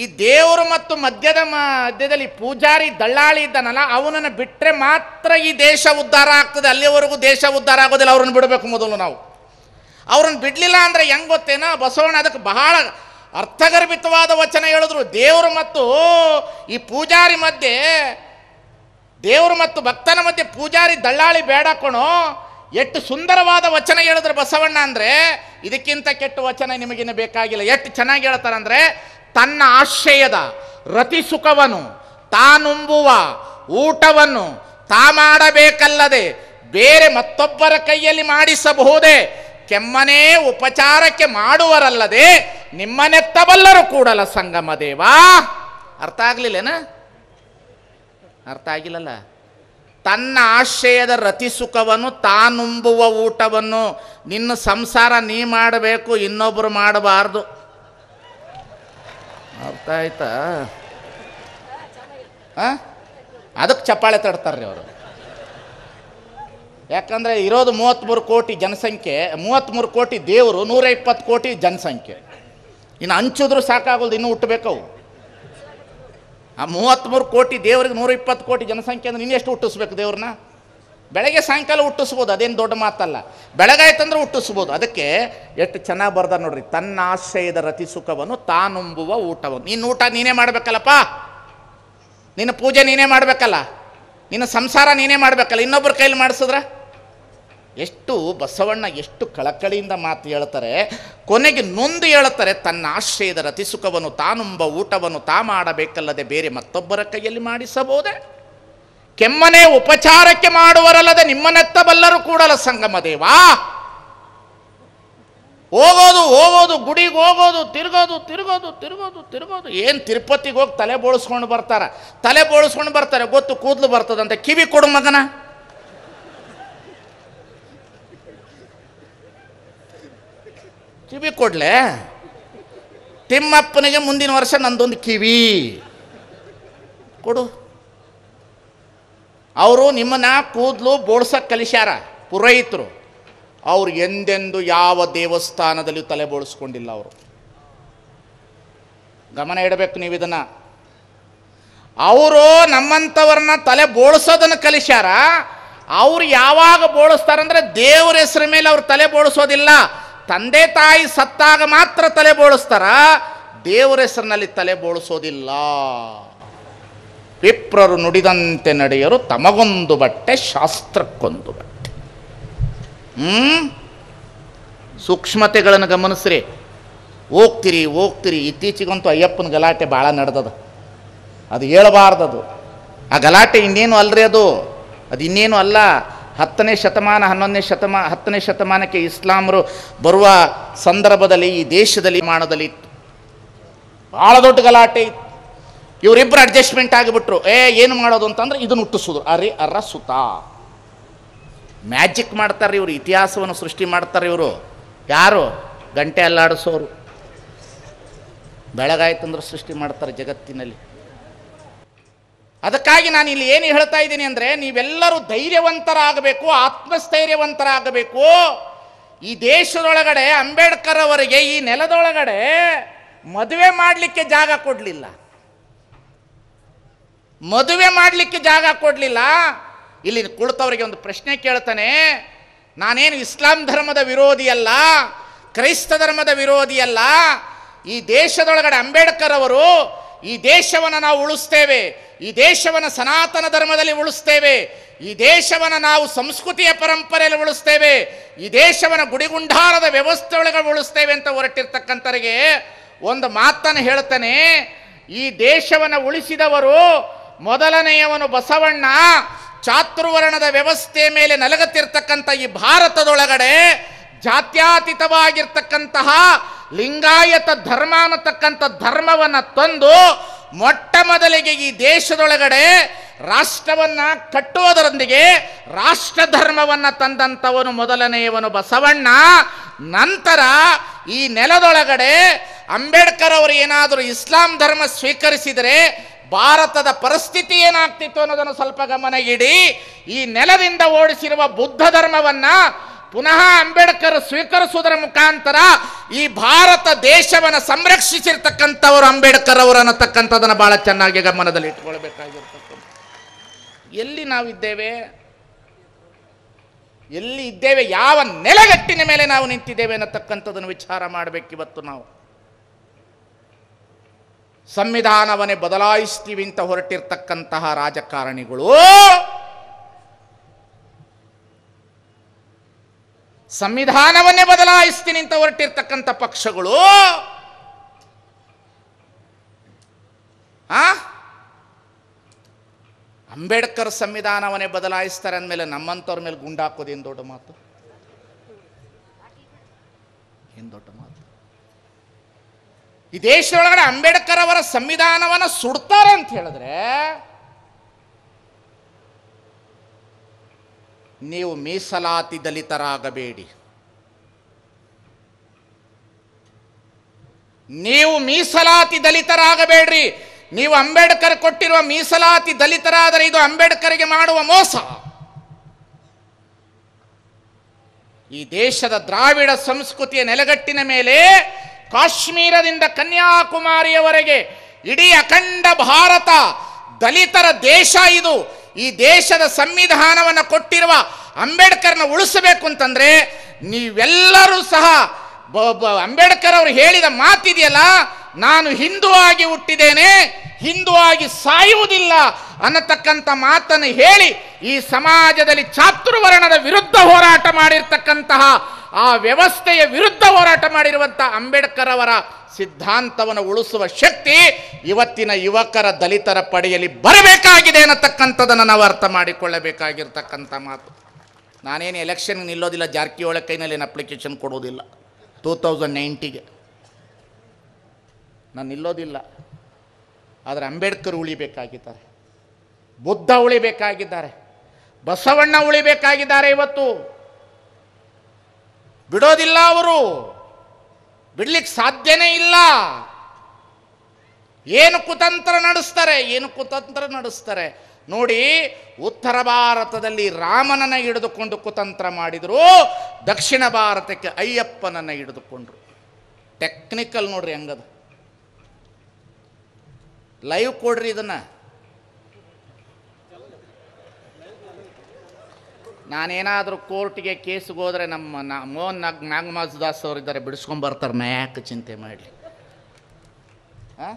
ಈ ದೇವರು ಮತ್ತು ಮಧ್ಯದ ಮಧ್ಯದಲ್ಲಿ ಪೂಜಾರಿ ದಳ್ಳಾಳಿ ಇದ್ದಾನಲ್ಲ ಅವನನ್ನು ಬಿಟ್ಟರೆ ಮಾತ್ರ ಈ ದೇಶ ಉದ್ಧಾರ ಆಗ್ತದೆ ಅಲ್ಲಿವರೆಗೂ ದೇಶ ಉದ್ಧಾರ ಆಗೋದಿಲ್ಲ ಅವ್ರನ್ನ ಬಿಡಬೇಕು ಮೊದಲು ನಾವು ಅವ್ರನ್ನ ಬಿಡಲಿಲ್ಲ ಅಂದರೆ ಹೆಂಗ್ ಗೊತ್ತೇನ ಬಸವಣ್ಣ ಅದಕ್ಕೆ ಬಹಳ ಅರ್ಥಗರ್ಭಿತವಾದ ವಚನ ಹೇಳಿದ್ರು ದೇವರು ಮತ್ತು ಈ ಪೂಜಾರಿ ಮಧ್ಯೆ ದೇವರು ಮತ್ತು ಭಕ್ತನ ಮಧ್ಯೆ ಪೂಜಾರಿ ದಳ್ಳಾಳಿ ಬೇಡಕೊಣೋ ಎಷ್ಟು ಸುಂದರವಾದ ವಚನ ಹೇಳಿದ್ರು ಬಸವಣ್ಣ ಅಂದರೆ ಇದಕ್ಕಿಂತ ಕೆಟ್ಟ ವಚನ ನಿಮಗಿನ್ನು ಬೇಕಾಗಿಲ್ಲ ಎಷ್ಟು ಚೆನ್ನಾಗಿ ಹೇಳ್ತಾರಂದ್ರೆ ತನ್ನ ಆಶ್ರಯದ ರತಿ ಸುಖವನ್ನು ತಾನುಂಬುವ ಊಟವನ್ನು ತಾ ಮಾಡಬೇಕಲ್ಲದೆ ಬೇರೆ ಮತ್ತೊಬ್ಬರ ಕೈಯಲ್ಲಿ ಮಾಡಿಸಬಹುದೇ ಕೆಮ್ಮನೇ ಉಪಚಾರಕ್ಕೆ ಮಾಡುವರಲ್ಲದೆ ನಿಮ್ಮನೆತ್ತಬಲ್ಲರು ಕೂಡಲ ಸಂಗಮ ದೇವಾ ಅರ್ಥ ಆಗ್ಲಿಲ್ಲೇನ ಅರ್ಥ ಆಗಿಲ್ಲಲ್ಲ ತನ್ನ ಆಶ್ರಯದ ರತಿ ಸುಖವನ್ನು ತಾನುಂಬುವ ಊಟವನ್ನು ನಿನ್ನ ಸಂಸಾರ ನೀ ಮಾಡಬೇಕು ಇನ್ನೊಬ್ಬರು ಮಾಡಬಾರ್ದು ಅರ್ಥ ಆಯ್ತಾ ಅದಕ್ಕೆ ಚಪ್ಪಾಳೆ ತಡ್ತಾರ್ರಿ ಅವರು ಯಾಕಂದರೆ ಇರೋದು ಮೂವತ್ತ್ಮೂರು ಕೋಟಿ ಜನಸಂಖ್ಯೆ ಮೂವತ್ತ್ಮೂರು ಕೋಟಿ ದೇವರು ನೂರ ಇಪ್ಪತ್ತು ಕೋಟಿ ಜನಸಂಖ್ಯೆ ಇನ್ನು ಹಂಚಿದ್ರು ಸಾಕಾಗೋದು ಇನ್ನೂ ಹುಟ್ಟಬೇಕವು ಆ ಮೂವತ್ತ್ಮೂರು ಕೋಟಿ ದೇವ್ರಿಗೆ ನೂರ ಇಪ್ಪತ್ತು ಕೋಟಿ ಜನಸಂಖ್ಯೆ ಅಂದರೆ ಇನ್ನೆಷ್ಟು ಹುಟ್ಟಿಸ್ಬೇಕು ದೇವ್ರನ್ನ ಬೆಳಗ್ಗೆ ಸಾಯಂಕಾಲ ಹುಟ್ಟಿಸ್ಬೋದು ಅದೇನು ದೊಡ್ಡ ಮಾತಲ್ಲ ಬೆಳಗಾಯ್ತಂದ್ರೆ ಹುಟ್ಟಿಸ್ಬೋದು ಅದಕ್ಕೆ ಎಷ್ಟು ಚೆನ್ನಾಗಿ ಬರ್ದ ನೋಡ್ರಿ ತನ್ನ ಆಶ್ರಯದ ರತಿ ಸುಖವನ್ನು ತಾನುಂಬುವ ಊಟವನ್ನು ನೀನು ಊಟ ನೀನೇ ಮಾಡಬೇಕಲ್ಲಪ್ಪ ನಿನ್ನ ಪೂಜೆ ನೀನೇ ಮಾಡಬೇಕಲ್ಲ ನಿನ್ನ ಸಂಸಾರ ನೀನೇ ಮಾಡಬೇಕಲ್ಲ ಇನ್ನೊಬ್ಬರ ಕೈಲಿ ಮಾಡಿಸಿದ್ರೆ ಎಷ್ಟು ಬಸವಣ್ಣ ಎಷ್ಟು ಕಳಕಳಿಯಿಂದ ಮಾತು ಹೇಳ್ತಾರೆ ಕೊನೆಗೆ ನೊಂದು ಹೇಳ್ತಾರೆ ತನ್ನ ಆಶ್ರಯದ ರತಿ ಸುಖವನ್ನು ತಾನುಂಬ ಊಟವನ್ನು ತಾ ಮಾಡಬೇಕಲ್ಲದೆ ಬೇರೆ ಮತ್ತೊಬ್ಬರ ಕೈಯಲ್ಲಿ ಮಾಡಿಸಬಹುದೇ ಕೆಮ್ಮನೆ ಉಪಚಾರಕ್ಕೆ ಮಾಡುವರಲ್ಲದೆ ನಿಮ್ಮನೆತ್ತ ಬಲ್ಲರೂ ಕೂಡಲ ಸಂಗಮ ದೇವಾ ಹೋಗೋದು ಹೋಗೋದು ಗುಡಿಗೆ ಹೋಗೋದು ತಿರುಗೋದು ತಿರುಗೋದು ತಿರುಗೋದು ತಿರುಗೋದು ಏನು ತಿರುಪತಿಗೆ ಹೋಗಿ ತಲೆ ಬೋಳಿಸ್ಕೊಂಡು ಬರ್ತಾರೆ ತಲೆ ಬೋಳಿಸ್ಕೊಂಡು ಬರ್ತಾರೆ ಗೊತ್ತು ಕೂದಲು ಬರ್ತದಂತೆ ಕಿವಿ ಕೊಡು ಮಗನ ಕಿವಿ ಕೊಡಲೆ ತಿಮ್ಮಪ್ಪನಿಗೆ ಮುಂದಿನ ವರ್ಷ ನಂದೊಂದು ಕಿವಿ ಕೊಡು ಅವರು ನಿಮ್ಮನ್ನ ಕೂದಲು ಬೋಳ್ಸಕ್ಕೆ ಕಲಿಸ್ಯಾರ ಪುರೋಹಿತರು ಅವ್ರು ಎಂದೆಂದು ಯಾವ ದೇವಸ್ಥಾನದಲ್ಲಿ ತಲೆ ಬೋಳಿಸ್ಕೊಂಡಿಲ್ಲ ಅವರು ಗಮನ ಇಡಬೇಕು ನೀವು ಇದನ್ನ ಅವರು ನಮ್ಮಂಥವ್ರನ್ನ ತಲೆ ಬೋಳಿಸೋದನ್ನು ಕಲಿಸ್ಯಾರ ಅವ್ರು ಯಾವಾಗ ಬೋಳಿಸ್ತಾರಂದ್ರೆ ದೇವರ ಹೆಸರ ಮೇಲೆ ಅವ್ರು ತಲೆ ಬೋಳಿಸೋದಿಲ್ಲ ತಂದೆ ತಾಯಿ ಸತ್ತಾಗ ಮಾತ್ರ ತಲೆ ಬೋಳಿಸ್ತಾರ ದೇವರ ಹೆಸರಿನಲ್ಲಿ ತಲೆ ಬೋಳಿಸೋದಿಲ್ಲ ವಿಪ್ರರು ನುಡಿದಂತೆ ನಡೆಯರು ತಮಗೊಂದು ಬಟ್ಟೆ ಶಾಸ್ತ್ರಕ್ಕೊಂದು ಬಟ್ಟೆ ಹ್ಞೂ ಸೂಕ್ಷ್ಮತೆಗಳನ್ನು ಗಮನಿಸ್ರಿ ಹೋಗ್ತಿರಿ ಹೋಗ್ತಿರಿ ಇತ್ತೀಚೆಗಂತೂ ಅಯ್ಯಪ್ಪನ ಗಲಾಟೆ ಭಾಳ ನಡೆದದ ಅದು ಹೇಳಬಾರ್ದದು ಆ ಗಲಾಟೆ ಇನ್ನೇನು ಅಲ್ರಿ ಅದು ಅದು ಇನ್ನೇನು ಅಲ್ಲ ಹತ್ತನೇ ಶತಮಾನ ಹನ್ನೊಂದನೇ ಶತಮಾನ ಹತ್ತನೇ ಶತಮಾನಕ್ಕೆ ಇಸ್ಲಾಮರು ಬರುವ ಸಂದರ್ಭದಲ್ಲಿ ಈ ದೇಶದಲ್ಲಿ ಮಾಡೋದಲ್ಲಿ ಇತ್ತು ಭಾಳ ದೊಡ್ಡ ಗಲಾಟೆ ಇತ್ತು ಇವರಿಬ್ಬರು ಅಡ್ಜಸ್ಟ್ಮೆಂಟ್ ಆಗಿಬಿಟ್ರು ಏ ಏನು ಮಾಡೋದು ಅಂತಂದ್ರೆ ಇದನ್ನು ಹುಟ್ಟಿಸೋದು ಅರೆ ಅರ್ರ ಸುತ ಮ್ಯಾಜಿಕ್ ಮಾಡ್ತಾರೆ ಇವರು ಇತಿಹಾಸವನ್ನು ಸೃಷ್ಟಿ ಮಾಡ್ತಾರೆ ಇವರು ಯಾರು ಗಂಟೆ ಅಲ್ಲಾಡಿಸೋರು ಅಂದ್ರೆ ಸೃಷ್ಟಿ ಮಾಡ್ತಾರೆ ಜಗತ್ತಿನಲ್ಲಿ ಅದಕ್ಕಾಗಿ ನಾನು ಇಲ್ಲಿ ಏನು ಹೇಳ್ತಾ ಇದ್ದೀನಿ ಅಂದರೆ ನೀವೆಲ್ಲರೂ ಧೈರ್ಯವಂತರಾಗಬೇಕು ಆತ್ಮಸ್ಥೈರ್ಯವಂತರಾಗಬೇಕು ಈ ದೇಶದೊಳಗಡೆ ಅಂಬೇಡ್ಕರ್ ಅವರಿಗೆ ಈ ನೆಲದೊಳಗಡೆ ಮದುವೆ ಮಾಡಲಿಕ್ಕೆ ಜಾಗ ಕೊಡಲಿಲ್ಲ ಮದುವೆ ಮಾಡಲಿಕ್ಕೆ ಜಾಗ ಕೊಡಲಿಲ್ಲ ಇಲ್ಲಿ ಕುಳಿತವರಿಗೆ ಒಂದು ಪ್ರಶ್ನೆ ಕೇಳ್ತಾನೆ ನಾನೇನು ಇಸ್ಲಾಂ ಧರ್ಮದ ವಿರೋಧಿಯಲ್ಲ ಕ್ರೈಸ್ತ ಧರ್ಮದ ವಿರೋಧಿಯಲ್ಲ ಈ ದೇಶದೊಳಗಡೆ ಅಂಬೇಡ್ಕರ್ ಅವರು ಈ ದೇಶವನ್ನು ನಾವು ಉಳಿಸ್ತೇವೆ ಈ ದೇಶವನ್ನು ಸನಾತನ ಧರ್ಮದಲ್ಲಿ ಉಳಿಸ್ತೇವೆ ಈ ದೇಶವನ್ನು ನಾವು ಸಂಸ್ಕೃತಿಯ ಪರಂಪರೆಯಲ್ಲಿ ಉಳಿಸ್ತೇವೆ ಈ ದೇಶವನ್ನು ಗುಡಿಗುಂಡಾರದ ವ್ಯವಸ್ಥೆ ಒಳಗೆ ಉಳಿಸ್ತೇವೆ ಅಂತ ಹೊರಟಿರ್ತಕ್ಕಂಥರಿಗೆ ಒಂದು ಮಾತನ್ನು ಹೇಳ್ತಾನೆ ಈ ದೇಶವನ್ನು ಉಳಿಸಿದವರು ಮೊದಲನೆಯವನು ಬಸವಣ್ಣ ಚಾತುರ್ವರ್ಣದ ವ್ಯವಸ್ಥೆ ಮೇಲೆ ನಲಗತ್ತಿರ್ತಕ್ಕಂಥ ಈ ಭಾರತದೊಳಗಡೆ ಜಾತ್ಯಾತೀತವಾಗಿರ್ತಕ್ಕಂತಹ ಲಿಂಗಾಯತ ಧರ್ಮ ಅನ್ನತಕ್ಕಂಥ ಧರ್ಮವನ್ನು ತಂದು ಮೊಟ್ಟ ಮೊದಲಿಗೆ ಈ ದೇಶದೊಳಗಡೆ ರಾಷ್ಟ್ರವನ್ನು ಕಟ್ಟುವುದರೊಂದಿಗೆ ರಾಷ್ಟ್ರ ಧರ್ಮವನ್ನ ತಂದಂತವನು ಮೊದಲನೆಯವನು ಬಸವಣ್ಣ ನಂತರ ಈ ನೆಲದೊಳಗಡೆ ಅಂಬೇಡ್ಕರ್ ಅವರು ಏನಾದರೂ ಇಸ್ಲಾಂ ಧರ್ಮ ಸ್ವೀಕರಿಸಿದರೆ ಭಾರತದ ಪರಿಸ್ಥಿತಿ ಏನಾಗ್ತಿತ್ತು ಅನ್ನೋದನ್ನು ಸ್ವಲ್ಪ ಗಮನ ಇಡಿ ಈ ನೆಲದಿಂದ ಓಡಿಸಿರುವ ಬುದ್ಧ ಧರ್ಮವನ್ನು ಪುನಃ ಅಂಬೇಡ್ಕರ್ ಸ್ವೀಕರಿಸುವುದರ ಮುಖಾಂತರ ಈ ಭಾರತ ದೇಶವನ್ನು ಸಂರಕ್ಷಿಸಿರ್ತಕ್ಕಂಥವರು ಅಂಬೇಡ್ಕರ್ ಅವರು ಅನ್ನತಕ್ಕಂಥದ್ದನ್ನು ಭಾಳ ಚೆನ್ನಾಗಿ ಗಮನದಲ್ಲಿ ಇಟ್ಕೊಳ್ಬೇಕಾಗಿರ್ತಕ್ಕಂಥ ಎಲ್ಲಿ ನಾವಿದ್ದೇವೆ ಎಲ್ಲಿ ಇದ್ದೇವೆ ಯಾವ ನೆಲೆಗಟ್ಟಿನ ಮೇಲೆ ನಾವು ನಿಂತಿದ್ದೇವೆ ಅನ್ನತಕ್ಕಂಥದ್ದನ್ನು ವಿಚಾರ ಮಾಡಬೇಕಿವತ್ತು ನಾವು ಸಂವಿಧಾನವನ್ನೇ ಬದಲಾಯಿಸ್ತೀವಿ ಅಂತ ಹೊರಟಿರ್ತಕ್ಕಂತಹ ರಾಜಕಾರಣಿಗಳು ಸಂವಿಧಾನವನ್ನೇ ಬದಲಾಯಿಸ್ತೀನಿ ಅಂತ ಹೊರಟಿರ್ತಕ್ಕಂಥ ಪಕ್ಷಗಳು ಆ ಅಂಬೇಡ್ಕರ್ ಸಂವಿಧಾನವನ್ನೇ ಬದಲಾಯಿಸ್ತಾರೆ ಅಂದಮೇಲೆ ನಮ್ಮಂಥವ್ರ ಮೇಲೆ ಏನು ದೊಡ್ಡ ಮಾತು ಏನು ದೊಡ್ಡ ಮಾತು ಈ ದೇಶದೊಳಗಡೆ ಅಂಬೇಡ್ಕರ್ ಅವರ ಸಂವಿಧಾನವನ್ನು ಸುಡ್ತಾರೆ ಅಂತ ಹೇಳಿದ್ರೆ ನೀವು ಮೀಸಲಾತಿ ದಲಿತರಾಗಬೇಡಿ ನೀವು ಮೀಸಲಾತಿ ದಲಿತರಾಗಬೇಡ್ರಿ ನೀವು ಅಂಬೇಡ್ಕರ್ ಕೊಟ್ಟಿರುವ ಮೀಸಲಾತಿ ದಲಿತರಾದರೆ ಇದು ಅಂಬೇಡ್ಕರ್ಗೆ ಮಾಡುವ ಮೋಸ ಈ ದೇಶದ ದ್ರಾವಿಡ ಸಂಸ್ಕೃತಿಯ ನೆಲೆಗಟ್ಟಿನ ಮೇಲೆ ಕಾಶ್ಮೀರದಿಂದ ಕನ್ಯಾಕುಮಾರಿಯವರೆಗೆ ಇಡೀ ಅಖಂಡ ಭಾರತ ದಲಿತರ ದೇಶ ಇದು ಈ ದೇಶದ ಸಂವಿಧಾನವನ್ನು ಕೊಟ್ಟಿರುವ ಅಂಬೇಡ್ಕರ್ನ ಉಳಿಸಬೇಕು ಅಂತಂದರೆ ನೀವೆಲ್ಲರೂ ಸಹ ಅಂಬೇಡ್ಕರ್ ಅವರು ಹೇಳಿದ ಮಾತಿದೆಯಲ್ಲ ನಾನು ಹಿಂದೂ ಆಗಿ ಹುಟ್ಟಿದ್ದೇನೆ ಹಿಂದೂ ಆಗಿ ಸಾಯುವುದಿಲ್ಲ ಅನ್ನತಕ್ಕಂಥ ಮಾತನ್ನು ಹೇಳಿ ಈ ಸಮಾಜದಲ್ಲಿ ಚಾತುರ್ವರ್ಣದ ವಿರುದ್ಧ ಹೋರಾಟ ಮಾಡಿರ್ತಕ್ಕಂತಹ ಆ ವ್ಯವಸ್ಥೆಯ ವಿರುದ್ಧ ಹೋರಾಟ ಮಾಡಿರುವಂಥ ಅಂಬೇಡ್ಕರ್ ಅವರ ಸಿದ್ಧಾಂತವನ್ನು ಉಳಿಸುವ ಶಕ್ತಿ ಇವತ್ತಿನ ಯುವಕರ ದಲಿತರ ಪಡೆಯಲ್ಲಿ ಬರಬೇಕಾಗಿದೆ ಅನ್ನತಕ್ಕಂಥದ್ದನ್ನು ನಾವು ಅರ್ಥ ಮಾಡಿಕೊಳ್ಳಬೇಕಾಗಿರ್ತಕ್ಕಂಥ ಮಾತು ನಾನೇನು ಎಲೆಕ್ಷನ್ ನಿಲ್ಲೋದಿಲ್ಲ ಜಾರಕಿಹೊಳಿ ಕೈನಲ್ಲಿ ಏನು ಅಪ್ಲಿಕೇಶನ್ ಕೊಡೋದಿಲ್ಲ ಟೂ ತೌಸಂಡ್ ನೈಂಟಿಗೆ ನಾನು ನಿಲ್ಲೋದಿಲ್ಲ ಆದರೆ ಅಂಬೇಡ್ಕರ್ ಉಳಿಬೇಕಾಗಿದ್ದಾರೆ ಬುದ್ಧ ಉಳಿಬೇಕಾಗಿದ್ದಾರೆ ಬಸವಣ್ಣ ಉಳಿಬೇಕಾಗಿದ್ದಾರೆ ಇವತ್ತು ಬಿಡೋದಿಲ್ಲ ಅವರು ಬಿಡ್ಲಿಕ್ಕೆ ಸಾಧ್ಯನೇ ಇಲ್ಲ ಏನು ಕುತಂತ್ರ ನಡೆಸ್ತಾರೆ ಏನು ಕುತಂತ್ರ ನಡೆಸ್ತಾರೆ ನೋಡಿ ಉತ್ತರ ಭಾರತದಲ್ಲಿ ರಾಮನನ್ನ ಹಿಡಿದುಕೊಂಡು ಕುತಂತ್ರ ಮಾಡಿದರು ದಕ್ಷಿಣ ಭಾರತಕ್ಕೆ ಅಯ್ಯಪ್ಪನನ್ನು ಹಿಡಿದುಕೊಂಡ್ರು ಟೆಕ್ನಿಕಲ್ ನೋಡ್ರಿ ಹೆಂಗದ ಲೈವ್ ಕೊಡ್ರಿ ಇದನ್ನು ನಾನೇನಾದರೂ ಕೋರ್ಟಿಗೆ ಕೇಸಿಗೆ ಹೋದರೆ ನಮ್ಮ ನಾ ಮೋಹನ್ ನಾಗ್ ನಾಗಮಾಜ್ ದಾಸ್ ಅವರಿದ್ದಾರೆ ಬಿಡಿಸ್ಕೊಂಬರ್ತಾರೆ ನಾ ಯಾಕೆ ಚಿಂತೆ ಮಾಡಲಿ ಹಾಂ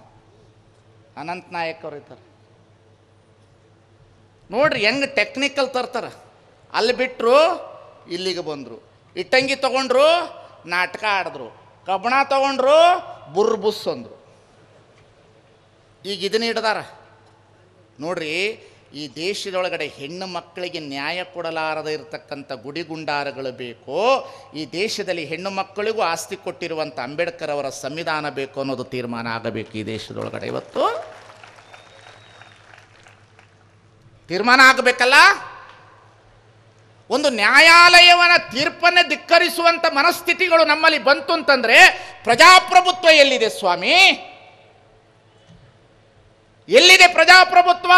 ಅನಂತ್ ನಾಯಕ್ ಅವರು ಇದ್ದಾರೆ ನೋಡ್ರಿ ಹೆಂಗೆ ಟೆಕ್ನಿಕಲ್ ತರ್ತಾರೆ ಅಲ್ಲಿ ಬಿಟ್ಟರು ಇಲ್ಲಿಗೆ ಬಂದರು ಇಟ್ಟಂಗಿ ತೊಗೊಂಡ್ರು ನಾಟಕ ಆಡಿದ್ರು ಕಬ್ಬಣ ತೊಗೊಂಡ್ರು ಬುಸ್ ಅಂದರು ಈಗ ಇದನ್ನ ಹಿಡ್ದಾರ ನೋಡ್ರಿ ಈ ದೇಶದೊಳಗಡೆ ಹೆಣ್ಣು ಮಕ್ಕಳಿಗೆ ನ್ಯಾಯ ಕೊಡಲಾರದೆ ಇರತಕ್ಕಂಥ ಗುಡಿಗುಂಡಾರಗಳು ಬೇಕೋ ಈ ದೇಶದಲ್ಲಿ ಹೆಣ್ಣು ಮಕ್ಕಳಿಗೂ ಆಸ್ತಿ ಕೊಟ್ಟಿರುವಂಥ ಅಂಬೇಡ್ಕರ್ ಅವರ ಸಂವಿಧಾನ ಬೇಕು ಅನ್ನೋದು ತೀರ್ಮಾನ ಆಗಬೇಕು ಈ ದೇಶದೊಳಗಡೆ ಇವತ್ತು ತೀರ್ಮಾನ ಆಗಬೇಕಲ್ಲ ಒಂದು ನ್ಯಾಯಾಲಯವನ ತೀರ್ಪನ್ನೇ ಧಿಕ್ಕರಿಸುವಂಥ ಮನಸ್ಥಿತಿಗಳು ನಮ್ಮಲ್ಲಿ ಬಂತು ಅಂತಂದರೆ ಪ್ರಜಾಪ್ರಭುತ್ವ ಎಲ್ಲಿದೆ ಸ್ವಾಮಿ ಎಲ್ಲಿದೆ ಪ್ರಜಾಪ್ರಭುತ್ವ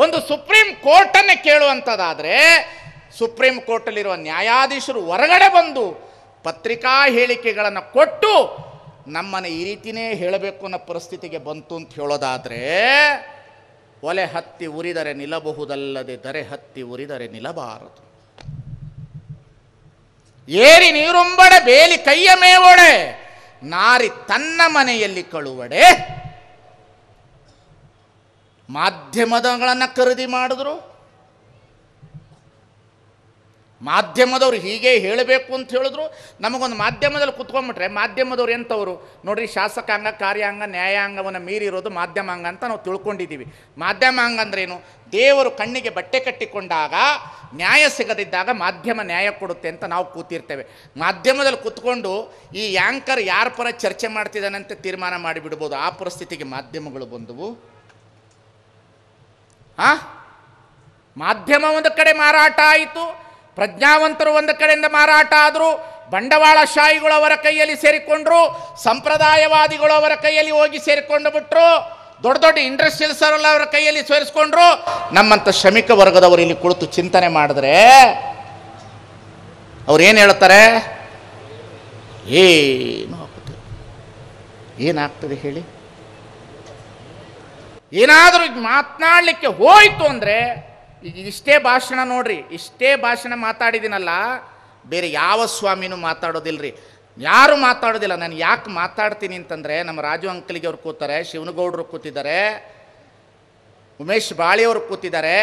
ಒಂದು ಸುಪ್ರೀಂ ಕೋರ್ಟನ್ನೇ ಕೇಳುವಂಥದ್ದಾದರೆ ಸುಪ್ರೀಂ ಕೋರ್ಟಲ್ಲಿರುವ ನ್ಯಾಯಾಧೀಶರು ಹೊರಗಡೆ ಬಂದು ಪತ್ರಿಕಾ ಹೇಳಿಕೆಗಳನ್ನು ಕೊಟ್ಟು ನಮ್ಮನ್ನು ಈ ರೀತಿನೇ ಹೇಳಬೇಕು ಅನ್ನೋ ಪರಿಸ್ಥಿತಿಗೆ ಬಂತು ಅಂತ ಹೇಳೋದಾದರೆ ಒಲೆ ಹತ್ತಿ ಉರಿದರೆ ನಿಲ್ಲಬಹುದಲ್ಲದೆ ದರೆ ಹತ್ತಿ ಉರಿದರೆ ನಿಲ್ಲಬಾರದು ಏರಿ ನೀರುಂಬಡೆ ಬೇಲಿ ಕೈಯ ಮೇವೊಡೆ ನಾರಿ ತನ್ನ ಮನೆಯಲ್ಲಿ ಕಳುವಡೆ ಮಾಧ್ಯಮದಗಳನ್ನು ಖರೀದಿ ಮಾಡಿದ್ರು ಮಾಧ್ಯಮದವ್ರು ಹೀಗೆ ಹೇಳಬೇಕು ಅಂತ ಹೇಳಿದ್ರು ನಮಗೊಂದು ಮಾಧ್ಯಮದಲ್ಲಿ ಕುತ್ಕೊಂಡ್ಬಿಟ್ರೆ ಮಾಧ್ಯಮದವ್ರು ಎಂಥವ್ರು ನೋಡಿರಿ ಶಾಸಕಾಂಗ ಕಾರ್ಯಾಂಗ ನ್ಯಾಯಾಂಗವನ್ನು ಮೀರಿರೋದು ಮಾಧ್ಯಮಾಂಗ ಅಂತ ನಾವು ತಿಳ್ಕೊಂಡಿದ್ದೀವಿ ಮಾಧ್ಯಮಾಂಗ ಅಂದ್ರೇನು ದೇವರು ಕಣ್ಣಿಗೆ ಬಟ್ಟೆ ಕಟ್ಟಿಕೊಂಡಾಗ ನ್ಯಾಯ ಸಿಗದಿದ್ದಾಗ ಮಾಧ್ಯಮ ನ್ಯಾಯ ಕೊಡುತ್ತೆ ಅಂತ ನಾವು ಕೂತಿರ್ತೇವೆ ಮಾಧ್ಯಮದಲ್ಲಿ ಕೂತ್ಕೊಂಡು ಈ ಆ್ಯಂಕರ್ ಯಾರ ಪರ ಚರ್ಚೆ ಮಾಡ್ತಿದ್ದಾನೆ ಅಂತ ತೀರ್ಮಾನ ಮಾಡಿಬಿಡ್ಬೋದು ಆ ಪರಿಸ್ಥಿತಿಗೆ ಮಾಧ್ಯಮಗಳು ಬಂದವು ಆ ಮಾಧ್ಯಮ ಒಂದು ಕಡೆ ಮಾರಾಟ ಆಯಿತು ಪ್ರಜ್ಞಾವಂತರು ಒಂದು ಕಡೆಯಿಂದ ಮಾರಾಟ ಆದರು ಬಂಡವಾಳಶಾಹಿಗಳವರ ಕೈಯಲ್ಲಿ ಸೇರಿಕೊಂಡ್ರು ಸಂಪ್ರದಾಯವಾದಿಗಳು ಅವರ ಕೈಯಲ್ಲಿ ಹೋಗಿ ಸೇರಿಕೊಂಡು ಬಿಟ್ಟರು ದೊಡ್ಡ ದೊಡ್ಡ ಇಂಡಸ್ಟ್ರಿಯಲ್ಸ್ ಅವರ ಕೈಯಲ್ಲಿ ಸೇರಿಸ್ಕೊಂಡ್ರು ನಮ್ಮಂಥ ಶ್ರಮಿಕ ವರ್ಗದವರು ಇಲ್ಲಿ ಕುಳಿತು ಚಿಂತನೆ ಮಾಡಿದ್ರೆ ಅವ್ರೇನು ಏನು ಹೇಳ್ತಾರೆ ಏನು ಆಗ್ತದೆ ಏನಾಗ್ತದೆ ಹೇಳಿ ಏನಾದರೂ ಮಾತನಾಡಲಿಕ್ಕೆ ಹೋಯಿತು ಅಂದರೆ ಇಷ್ಟೇ ಭಾಷಣ ನೋಡ್ರಿ ಇಷ್ಟೇ ಭಾಷಣ ಮಾತಾಡಿದ್ದೀನಲ್ಲ ಬೇರೆ ಯಾವ ಸ್ವಾಮಿನೂ ಮಾತಾಡೋದಿಲ್ಲರಿ ಯಾರು ಮಾತಾಡೋದಿಲ್ಲ ನಾನು ಯಾಕೆ ಮಾತಾಡ್ತೀನಿ ಅಂತಂದರೆ ನಮ್ಮ ರಾಜು ಅಂಕಲಿಗೆ ಅವ್ರು ಕೂತಾರೆ ಶಿವನಗೌಡರು ಕೂತಿದ್ದಾರೆ ಉಮೇಶ್ ಬಾಳಿಯವರು ಕೂತಿದ್ದಾರೆ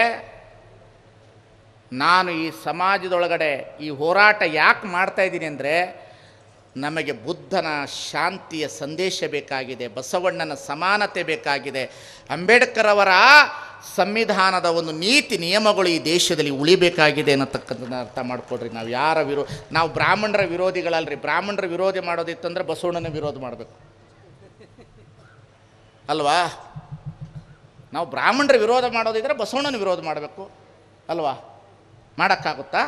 ನಾನು ಈ ಸಮಾಜದೊಳಗಡೆ ಈ ಹೋರಾಟ ಯಾಕೆ ಮಾಡ್ತಾಯಿದ್ದೀನಿ ಅಂದರೆ ನಮಗೆ ಬುದ್ಧನ ಶಾಂತಿಯ ಸಂದೇಶ ಬೇಕಾಗಿದೆ ಬಸವಣ್ಣನ ಸಮಾನತೆ ಬೇಕಾಗಿದೆ ಅಂಬೇಡ್ಕರ್ ಅವರ ಸಂವಿಧಾನದ ಒಂದು ನೀತಿ ನಿಯಮಗಳು ಈ ದೇಶದಲ್ಲಿ ಉಳಿಬೇಕಾಗಿದೆ ಅನ್ನತಕ್ಕಂಥದ್ದು ಅರ್ಥ ಮಾಡ್ಕೊಳ್ರಿ ನಾವು ಯಾರ ವಿರೋ ನಾವು ಬ್ರಾಹ್ಮಣರ ವಿರೋಧಿಗಳಲ್ರಿ ಬ್ರಾಹ್ಮಣರ ವಿರೋಧಿ ಮಾಡೋದಿತ್ತಂದ್ರೆ ಬಸವಣ್ಣನ ವಿರೋಧ ಮಾಡಬೇಕು ಅಲ್ವಾ ನಾವು ಬ್ರಾಹ್ಮಣರ ವಿರೋಧ ಮಾಡೋದಿದ್ರೆ ಬಸವಣ್ಣನ ವಿರೋಧ ಮಾಡಬೇಕು ಅಲ್ವಾ ಮಾಡೋಕ್ಕಾಗುತ್ತಾ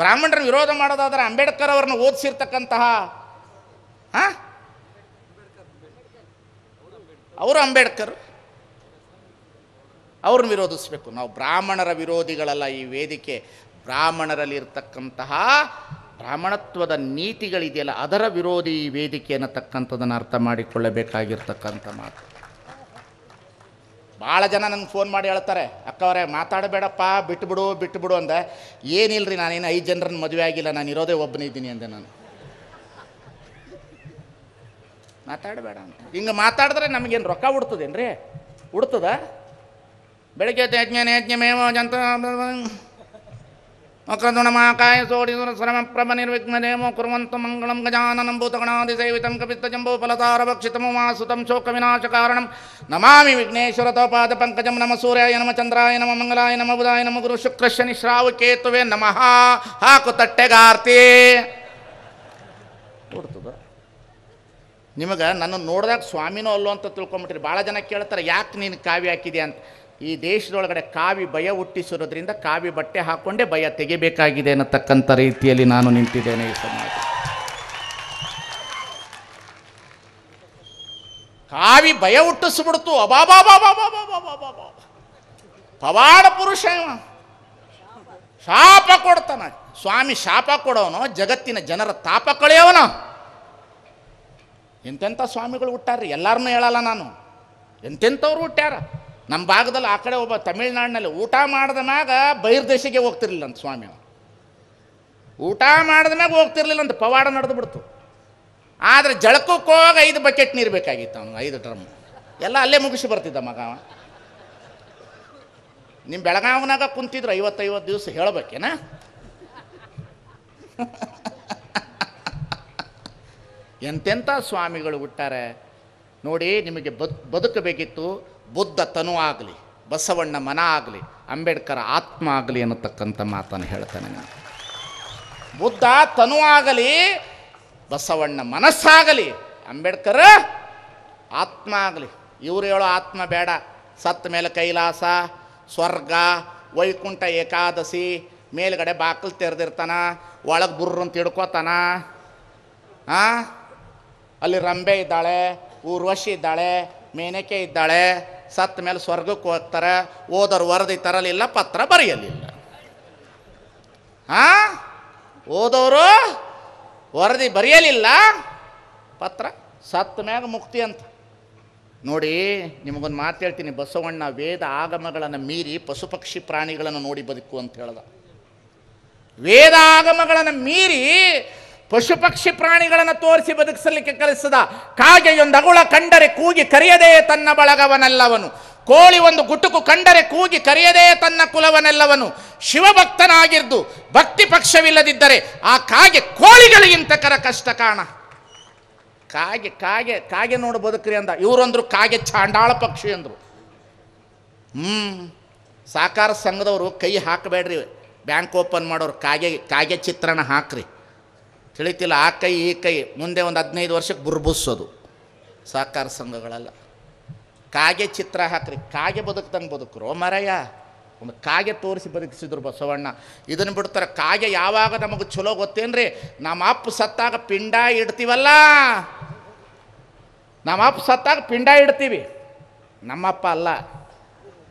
ಬ್ರಾಹ್ಮಣರ ವಿರೋಧ ಮಾಡೋದಾದರೆ ಅಂಬೇಡ್ಕರ್ ಅವ್ರನ್ನ ಓದಿಸಿರ್ತಕ್ಕಂತಹ ಹಾಂ ಅವರು ಅಂಬೇಡ್ಕರ್ ಅವ್ರನ್ನ ವಿರೋಧಿಸ್ಬೇಕು ನಾವು ಬ್ರಾಹ್ಮಣರ ವಿರೋಧಿಗಳಲ್ಲ ಈ ವೇದಿಕೆ ಬ್ರಾಹ್ಮಣರಲ್ಲಿರ್ತಕ್ಕಂತಹ ಬ್ರಾಹ್ಮಣತ್ವದ ನೀತಿಗಳಿದೆಯಲ್ಲ ಅದರ ವಿರೋಧಿ ಈ ವೇದಿಕೆ ಅನ್ನತಕ್ಕಂಥದ್ದನ್ನು ಅರ್ಥ ಮಾಡಿಕೊಳ್ಳಬೇಕಾಗಿರ್ತಕ್ಕಂಥ ಮಾತು ಭಾಳ ಜನ ನನಗೆ ಫೋನ್ ಮಾಡಿ ಹೇಳ್ತಾರೆ ಅಕ್ಕವರೇ ಮಾತಾಡಬೇಡಪ್ಪ ಬಿಟ್ಬಿಡು ಬಿಟ್ಬಿಡು ಅಂದೆ ಏನಿಲ್ಲರಿ ನಾನೇನು ಐದು ಜನರನ್ನ ಮದುವೆ ಆಗಿಲ್ಲ ನಾನು ಇರೋದೇ ಒಬ್ಬನೇ ಇದ್ದೀನಿ ಅಂದೆ ನಾನು ಮಾತಾಡಬೇಡ ಅಂತ ಹಿಂಗೆ ಮಾತಾಡಿದ್ರೆ ನಮಗೇನು ರೊಕ್ಕ ಉಡ್ತದೇನು ರೀ ಉಡ್ತದ ಬೆಳಗ್ಗೆ ಯಜ್ಞಾನ ಯಜ್ಞ ಮೇವ ಜಂತ ಮಕರದುಣಮಾಕಾಯ ಪ್ರಮ ಪ್ರಭ ನೇಮ ಕುರ್ವಂತು ಮಂಗಳಂ ಗಜಾನನಂ ಭೂತಗಣಾದಿಸೇವಿತಂ ಕಪಿತ್ತಜಂಬೂ ಫಲತಾರಭಕ್ಷಿತಮು ಶೋಕ ವಿನಾಶ ಕಾರಣಂ ನಮಾಮಿ ವಿಘ್ನೇಶ್ವರ ತೋಪಾದ ಪಂಕಜಂ ನಮ ಸೂರ್ಯಾಯ ನಮ ಚಂದ್ರಾಯ ನಮ ಮಂಗಲಾಯ ನಮ ಬುಧಾಯ ನಮ ಗುರು ಶುಕ್ರ ಶನಿ ಕೇತುವೆ ನಮಃ ಹಾಕು ತಟ್ಟೆಗಾರ್ತಿ ನಿಮಗೆ ನನ್ನ ನೋಡಿದಾಗ ಸ್ವಾಮಿನೂ ಅಲ್ಲೋ ಅಂತ ತಿಳ್ಕೊಂಬಿಟ್ರಿ ಭಾಳ ಜನ ಕೇಳ್ತಾರೆ ಯಾಕೆ ನೀನು ಕಾವ್ಯ ಹಾಕಿದೆ ಅಂತ ಈ ದೇಶದೊಳಗಡೆ ಕಾವಿ ಭಯ ಹುಟ್ಟಿಸಿರೋದ್ರಿಂದ ಕಾವಿ ಬಟ್ಟೆ ಹಾಕ್ಕೊಂಡೇ ಭಯ ತೆಗಿಬೇಕಾಗಿದೆ ಅನ್ನತಕ್ಕಂಥ ರೀತಿಯಲ್ಲಿ ನಾನು ನಿಂತಿದ್ದೇನೆ ಈ ಸಮಾಜ ಕಾವಿ ಭಯ ಹುಟ್ಟಿಸ್ಬಿಡ್ತು ಬಾ ಪವಾಡ ಪುರುಷ ಶಾಪ ಕೊಡ್ತಾನ ಸ್ವಾಮಿ ಶಾಪ ಕೊಡೋನು ಜಗತ್ತಿನ ಜನರ ತಾಪ ಕಳೆಯವನ ಎಂತೆಂಥ ಸ್ವಾಮಿಗಳು ಹುಟ್ಟಾರ್ರಿ ಎಲ್ಲಾರನ್ನೂ ಹೇಳಲ್ಲ ನಾನು ಎಂತೆಂಥವ್ರು ಹುಟ್ಟ್ಯಾರ ನಮ್ಮ ಭಾಗದಲ್ಲಿ ಆ ಕಡೆ ಒಬ್ಬ ತಮಿಳ್ನಾಡಿನಲ್ಲಿ ಊಟ ಮಾಡಿದ ಮ್ಯಾಗ ದೇಶಕ್ಕೆ ಹೋಗ್ತಿರ್ಲಿಲ್ಲ ಅಂತ ಸ್ವಾಮಿ ಊಟ ಮಾಡಿದ ಮ್ಯಾಗ ಹೋಗ್ತಿರ್ಲಿಲ್ಲ ಅಂತ ಪವಾಡ ನಡೆದು ಬಿಡ್ತು ಆದರೆ ಜಳಕಕ್ಕೆ ಹೋಗಿ ಐದು ಬಕೆಟ್ ನೀರು ಬೇಕಾಗಿತ್ತು ಅವನು ಐದು ಡ್ರಮ್ ಎಲ್ಲ ಅಲ್ಲೇ ಮುಗಿಸಿ ಬರ್ತಿದ್ದ ಮಗ ನಿಮ್ಮ ಬೆಳಗಾವಿನಾಗ ಕುಂತಿದ್ರು ಐವತ್ತೈವತ್ತು ದಿವಸ ಹೇಳಬೇಕೇನಾ ಎಂತೆಂಥ ಸ್ವಾಮಿಗಳು ಹುಟ್ಟಾರೆ ನೋಡಿ ನಿಮಗೆ ಬದುಕಬೇಕಿತ್ತು ಬುದ್ಧ ತನು ಆಗಲಿ ಬಸವಣ್ಣ ಮನ ಆಗಲಿ ಅಂಬೇಡ್ಕರ್ ಆತ್ಮ ಆಗಲಿ ಅನ್ನತಕ್ಕಂಥ ಮಾತನ್ನು ಹೇಳ್ತಾನೆ ನಾನು ಬುದ್ಧ ತನು ಆಗಲಿ ಬಸವಣ್ಣ ಮನಸ್ಸಾಗಲಿ ಅಂಬೇಡ್ಕರ್ ಆತ್ಮ ಆಗಲಿ ಇವರು ಹೇಳೋ ಆತ್ಮ ಬೇಡ ಸತ್ತ ಮೇಲೆ ಕೈಲಾಸ ಸ್ವರ್ಗ ವೈಕುಂಠ ಏಕಾದಶಿ ಮೇಲ್ಗಡೆ ಬಾಕಲು ತೆರೆದಿರ್ತಾನ ಒಳಗೆ ಬುರ್ರು ಅಂತ ಹಿಡ್ಕೋತಾನ ಹಾಂ ಅಲ್ಲಿ ರಂಬೆ ಇದ್ದಾಳೆ ಊರ್ವಶಿ ಇದ್ದಾಳೆ ಮೇನಕೆ ಇದ್ದಾಳೆ ಸತ್ತ ಮೇಲೆ ಸ್ವರ್ಗಕ್ಕೆ ಹೋಗ್ತಾರೆ ಓದೋರು ವರದಿ ತರಲಿಲ್ಲ ಪತ್ರ ಬರೆಯಲಿಲ್ಲ ಹಾ ಓದೋರು ವರದಿ ಬರೆಯಲಿಲ್ಲ ಪತ್ರ ಸತ್ತ ಮ್ಯಾಗ ಮುಕ್ತಿ ಅಂತ ನೋಡಿ ನಿಮಗೊಂದು ಮಾತು ಹೇಳ್ತೀನಿ ಬಸವಣ್ಣ ವೇದ ಆಗಮಗಳನ್ನು ಮೀರಿ ಪಶುಪಕ್ಷಿ ಪ್ರಾಣಿಗಳನ್ನು ನೋಡಿ ಬದುಕು ಅಂತ ಹೇಳ್ದ ವೇದ ಆಗಮಗಳನ್ನು ಮೀರಿ ಪಶು ಪಕ್ಷಿ ಪ್ರಾಣಿಗಳನ್ನು ತೋರಿಸಿ ಬದುಕಿಸಲಿಕ್ಕೆ ಕಲಿಸದ ಕಾಗೆಯೊಂದು ಅಗುಳ ಕಂಡರೆ ಕೂಗಿ ಕರೆಯದೇ ತನ್ನ ಬಳಗವನಲ್ಲವನು ಕೋಳಿ ಒಂದು ಗುಟುಕು ಕಂಡರೆ ಕೂಗಿ ಕರೆಯದೇ ತನ್ನ ಕುಲವನೆಲ್ಲವನು ಶಿವಭಕ್ತನಾಗಿದ್ದು ಭಕ್ತಿ ಪಕ್ಷವಿಲ್ಲದಿದ್ದರೆ ಆ ಕಾಗೆ ಕೋಳಿಗಳಿಗಿಂತ ಕರ ಕಷ್ಟ ಕಾಣ ಕಾಗೆ ಕಾಗೆ ಕಾಗೆ ನೋಡು ಬದುಕ್ರಿ ಅಂದ ಇವರಂದ್ರು ಕಾಗೆ ಚಾಂಡಾಳ ಪಕ್ಷಿ ಅಂದ್ರು ಹ್ಞೂ ಸಾಕಾರ ಸಂಘದವರು ಕೈ ಹಾಕಬೇಡ್ರಿ ಬ್ಯಾಂಕ್ ಓಪನ್ ಮಾಡೋರು ಕಾಗೆ ಕಾಗೆ ಚಿತ್ರಣ ಹಾಕ್ರಿ ತಿಳಿತಿಲ್ಲ ಆ ಕೈ ಈ ಕೈ ಮುಂದೆ ಒಂದು ಹದಿನೈದು ವರ್ಷಕ್ಕೆ ಬುರ್ಬುಸ್ಸೋದು ಸಹಕಾರ ಸಂಘಗಳೆಲ್ಲ ಕಾಗೆ ಚಿತ್ರ ಹಾಕ್ರಿ ಕಾಗೆ ಬದುಕ್ದಂಗೆ ಬದುಕರು ಮರಯ್ಯ ಒಂದು ಕಾಗೆ ತೋರಿಸಿ ಬದುಕಿಸಿದ್ರು ಬಸವಣ್ಣ ಇದನ್ನು ಬಿಡ್ತಾರೆ ಕಾಗೆ ಯಾವಾಗ ನಮಗೆ ಚಲೋ ಗೊತ್ತೇನ್ರಿ ನಮ್ಮ ಅಪ್ಪ ಸತ್ತಾಗ ಪಿಂಡ ಇಡ್ತೀವಲ್ಲ ನಮ್ಮ ಅಪ್ಪ ಸತ್ತಾಗ ಪಿಂಡ ಇಡ್ತೀವಿ ನಮ್ಮಪ್ಪ ಅಲ್ಲ